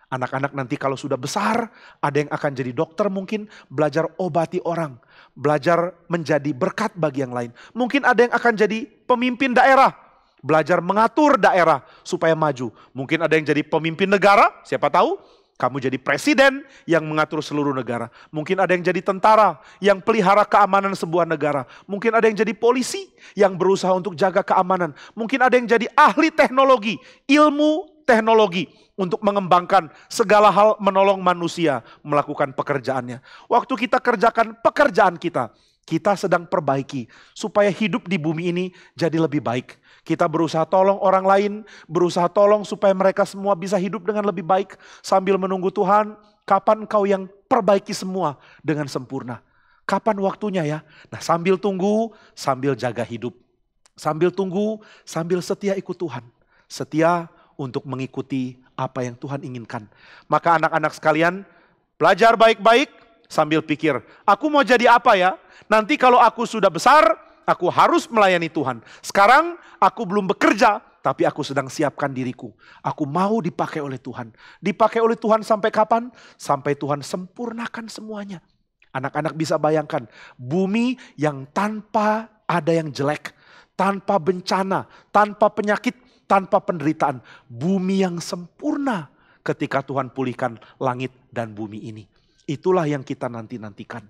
Anak-anak nanti kalau sudah besar, ada yang akan jadi dokter mungkin, belajar obati orang, belajar menjadi berkat bagi yang lain. Mungkin ada yang akan jadi pemimpin daerah, belajar mengatur daerah supaya maju. Mungkin ada yang jadi pemimpin negara, siapa tahu? Kamu jadi presiden yang mengatur seluruh negara. Mungkin ada yang jadi tentara yang pelihara keamanan sebuah negara. Mungkin ada yang jadi polisi yang berusaha untuk jaga keamanan. Mungkin ada yang jadi ahli teknologi, ilmu teknologi untuk mengembangkan segala hal menolong manusia melakukan pekerjaannya. Waktu kita kerjakan pekerjaan kita, kita sedang perbaiki supaya hidup di bumi ini jadi lebih baik. Kita berusaha tolong orang lain, berusaha tolong supaya mereka semua bisa hidup dengan lebih baik sambil menunggu Tuhan, kapan kau yang perbaiki semua dengan sempurna. Kapan waktunya ya? Nah, sambil tunggu, sambil jaga hidup. Sambil tunggu, sambil setia ikut Tuhan. Setia untuk mengikuti apa yang Tuhan inginkan. Maka anak-anak sekalian, pelajar baik-baik sambil pikir, aku mau jadi apa ya? Nanti kalau aku sudah besar, aku harus melayani Tuhan. Sekarang aku belum bekerja, tapi aku sedang siapkan diriku. Aku mau dipakai oleh Tuhan. Dipakai oleh Tuhan sampai kapan? Sampai Tuhan sempurnakan semuanya. Anak-anak bisa bayangkan, bumi yang tanpa ada yang jelek, tanpa bencana, tanpa penyakit, tanpa penderitaan, bumi yang sempurna ketika Tuhan pulihkan langit dan bumi ini. Itulah yang kita nanti-nantikan.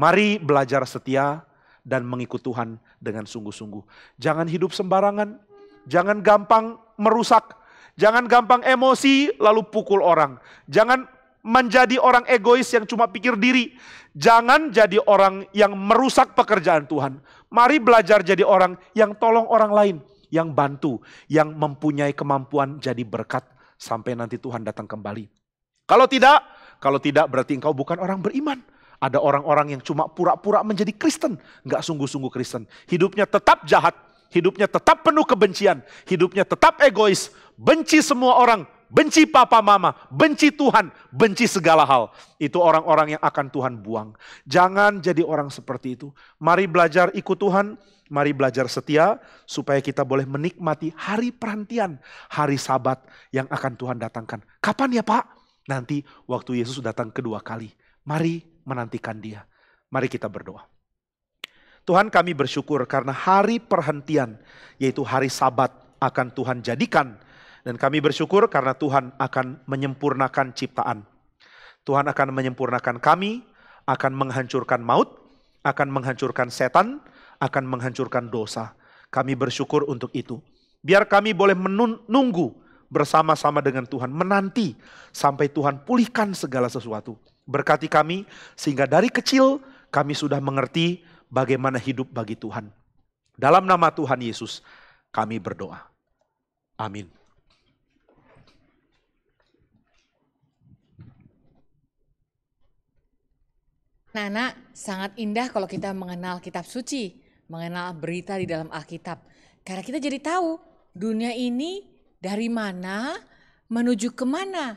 Mari belajar setia dan mengikut Tuhan dengan sungguh-sungguh. Jangan hidup sembarangan, jangan gampang merusak, jangan gampang emosi lalu pukul orang. Jangan menjadi orang egois yang cuma pikir diri. Jangan jadi orang yang merusak pekerjaan Tuhan. Mari belajar jadi orang yang tolong orang lain yang bantu, yang mempunyai kemampuan jadi berkat sampai nanti Tuhan datang kembali. Kalau tidak, kalau tidak berarti engkau bukan orang beriman. Ada orang-orang yang cuma pura-pura menjadi Kristen, nggak sungguh-sungguh Kristen. Hidupnya tetap jahat, hidupnya tetap penuh kebencian, hidupnya tetap egois, benci semua orang, benci papa mama, benci Tuhan, benci segala hal. Itu orang-orang yang akan Tuhan buang. Jangan jadi orang seperti itu. Mari belajar ikut Tuhan, mari belajar setia supaya kita boleh menikmati hari perhentian, hari sabat yang akan Tuhan datangkan. Kapan ya Pak? Nanti waktu Yesus datang kedua kali. Mari menantikan dia. Mari kita berdoa. Tuhan kami bersyukur karena hari perhentian yaitu hari sabat akan Tuhan jadikan dan kami bersyukur karena Tuhan akan menyempurnakan ciptaan. Tuhan akan menyempurnakan kami, akan menghancurkan maut, akan menghancurkan setan, akan menghancurkan dosa. Kami bersyukur untuk itu. Biar kami boleh menunggu bersama-sama dengan Tuhan, menanti sampai Tuhan pulihkan segala sesuatu. Berkati kami sehingga dari kecil kami sudah mengerti bagaimana hidup bagi Tuhan. Dalam nama Tuhan Yesus, kami berdoa. Amin. Nana sangat indah kalau kita mengenal kitab suci, mengenal berita di dalam Alkitab. Karena kita jadi tahu dunia ini dari mana menuju kemana.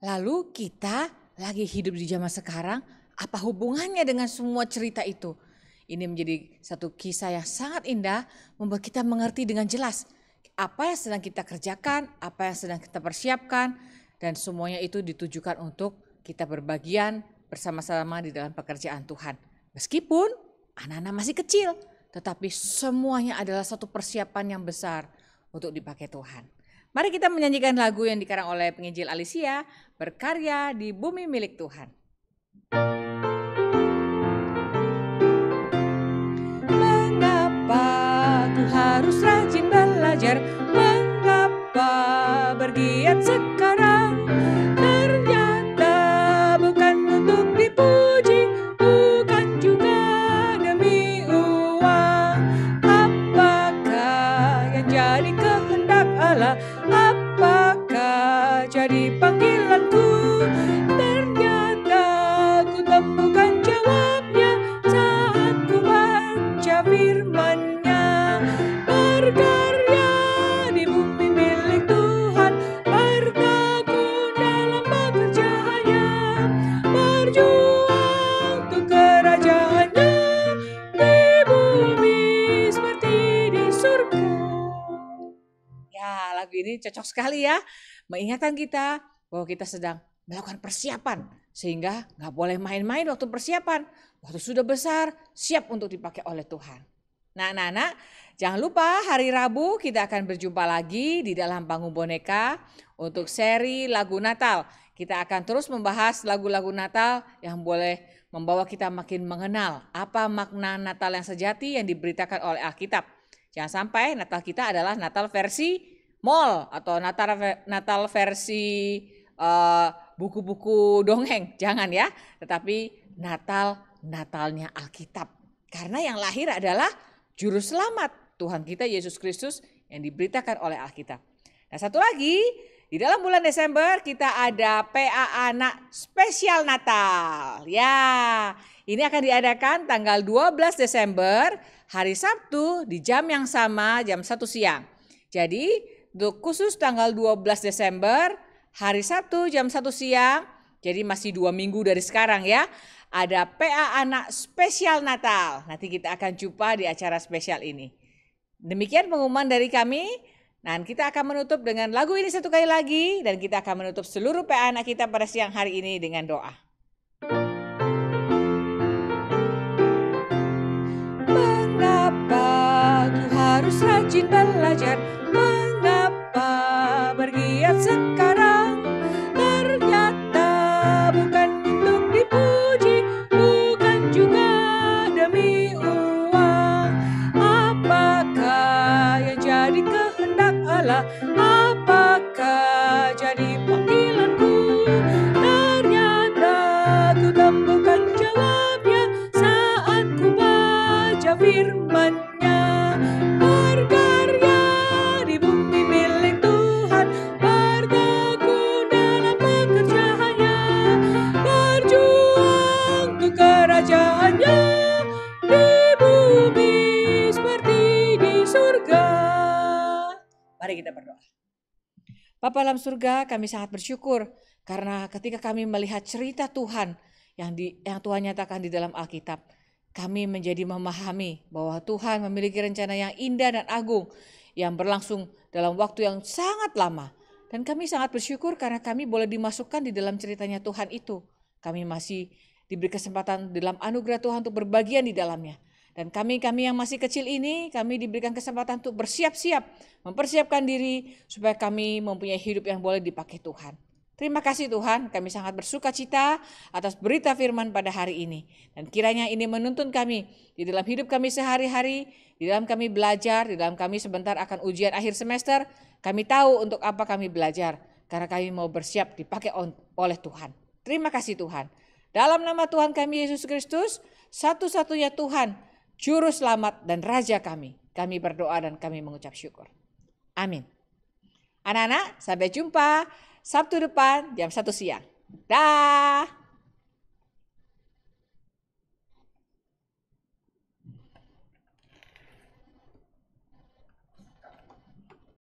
Lalu kita lagi hidup di zaman sekarang, apa hubungannya dengan semua cerita itu? Ini menjadi satu kisah yang sangat indah, membuat kita mengerti dengan jelas apa yang sedang kita kerjakan, apa yang sedang kita persiapkan, dan semuanya itu ditujukan untuk kita berbagian bersama-sama di dalam pekerjaan Tuhan. Meskipun anak-anak masih kecil, tetapi semuanya adalah satu persiapan yang besar untuk dipakai Tuhan. Mari kita menyanyikan lagu yang dikarang oleh penginjil Alicia berkarya di bumi milik Tuhan. Mengapa ku harus rajin belajar? Mengapa bergiat sekarang? Allah apakah jadi panggilanku cocok sekali ya. Mengingatkan kita bahwa kita sedang melakukan persiapan sehingga nggak boleh main-main waktu persiapan. Waktu sudah besar, siap untuk dipakai oleh Tuhan. Nah, anak-anak, jangan lupa hari Rabu kita akan berjumpa lagi di dalam panggung boneka untuk seri lagu Natal. Kita akan terus membahas lagu-lagu Natal yang boleh membawa kita makin mengenal apa makna Natal yang sejati yang diberitakan oleh Alkitab. Jangan sampai Natal kita adalah Natal versi mall atau Natal Natal versi eh, buku-buku uh, dongeng, jangan ya. Tetapi Natal Natalnya Alkitab. Karena yang lahir adalah juru selamat Tuhan kita Yesus Kristus yang diberitakan oleh Alkitab. Nah, satu lagi, di dalam bulan Desember kita ada PA Anak Spesial Natal. Ya, ini akan diadakan tanggal 12 Desember, hari Sabtu di jam yang sama, jam 1 siang. Jadi untuk khusus tanggal 12 Desember, hari Sabtu jam 1 siang, jadi masih dua minggu dari sekarang ya, ada PA Anak Spesial Natal. Nanti kita akan jumpa di acara spesial ini. Demikian pengumuman dari kami. Nah, kita akan menutup dengan lagu ini satu kali lagi. Dan kita akan menutup seluruh PA Anak kita pada siang hari ini dengan doa. Mengapa ku harus rajin belajar? Mengapa surga, kami sangat bersyukur karena ketika kami melihat cerita Tuhan yang di, yang Tuhan nyatakan di dalam Alkitab, kami menjadi memahami bahwa Tuhan memiliki rencana yang indah dan agung yang berlangsung dalam waktu yang sangat lama. Dan kami sangat bersyukur karena kami boleh dimasukkan di dalam ceritanya Tuhan itu. Kami masih diberi kesempatan dalam anugerah Tuhan untuk berbagian di dalamnya. Dan kami-kami yang masih kecil ini, kami diberikan kesempatan untuk bersiap-siap, mempersiapkan diri supaya kami mempunyai hidup yang boleh dipakai Tuhan. Terima kasih Tuhan, kami sangat bersuka cita atas berita firman pada hari ini. Dan kiranya ini menuntun kami di dalam hidup kami sehari-hari, di dalam kami belajar, di dalam kami sebentar akan ujian akhir semester, kami tahu untuk apa kami belajar, karena kami mau bersiap dipakai oleh Tuhan. Terima kasih Tuhan. Dalam nama Tuhan kami Yesus Kristus, satu-satunya Tuhan, Juru selamat dan raja kami. Kami berdoa dan kami mengucap syukur. Amin. Anak-anak, sampai jumpa Sabtu depan jam 1 siang. Dah.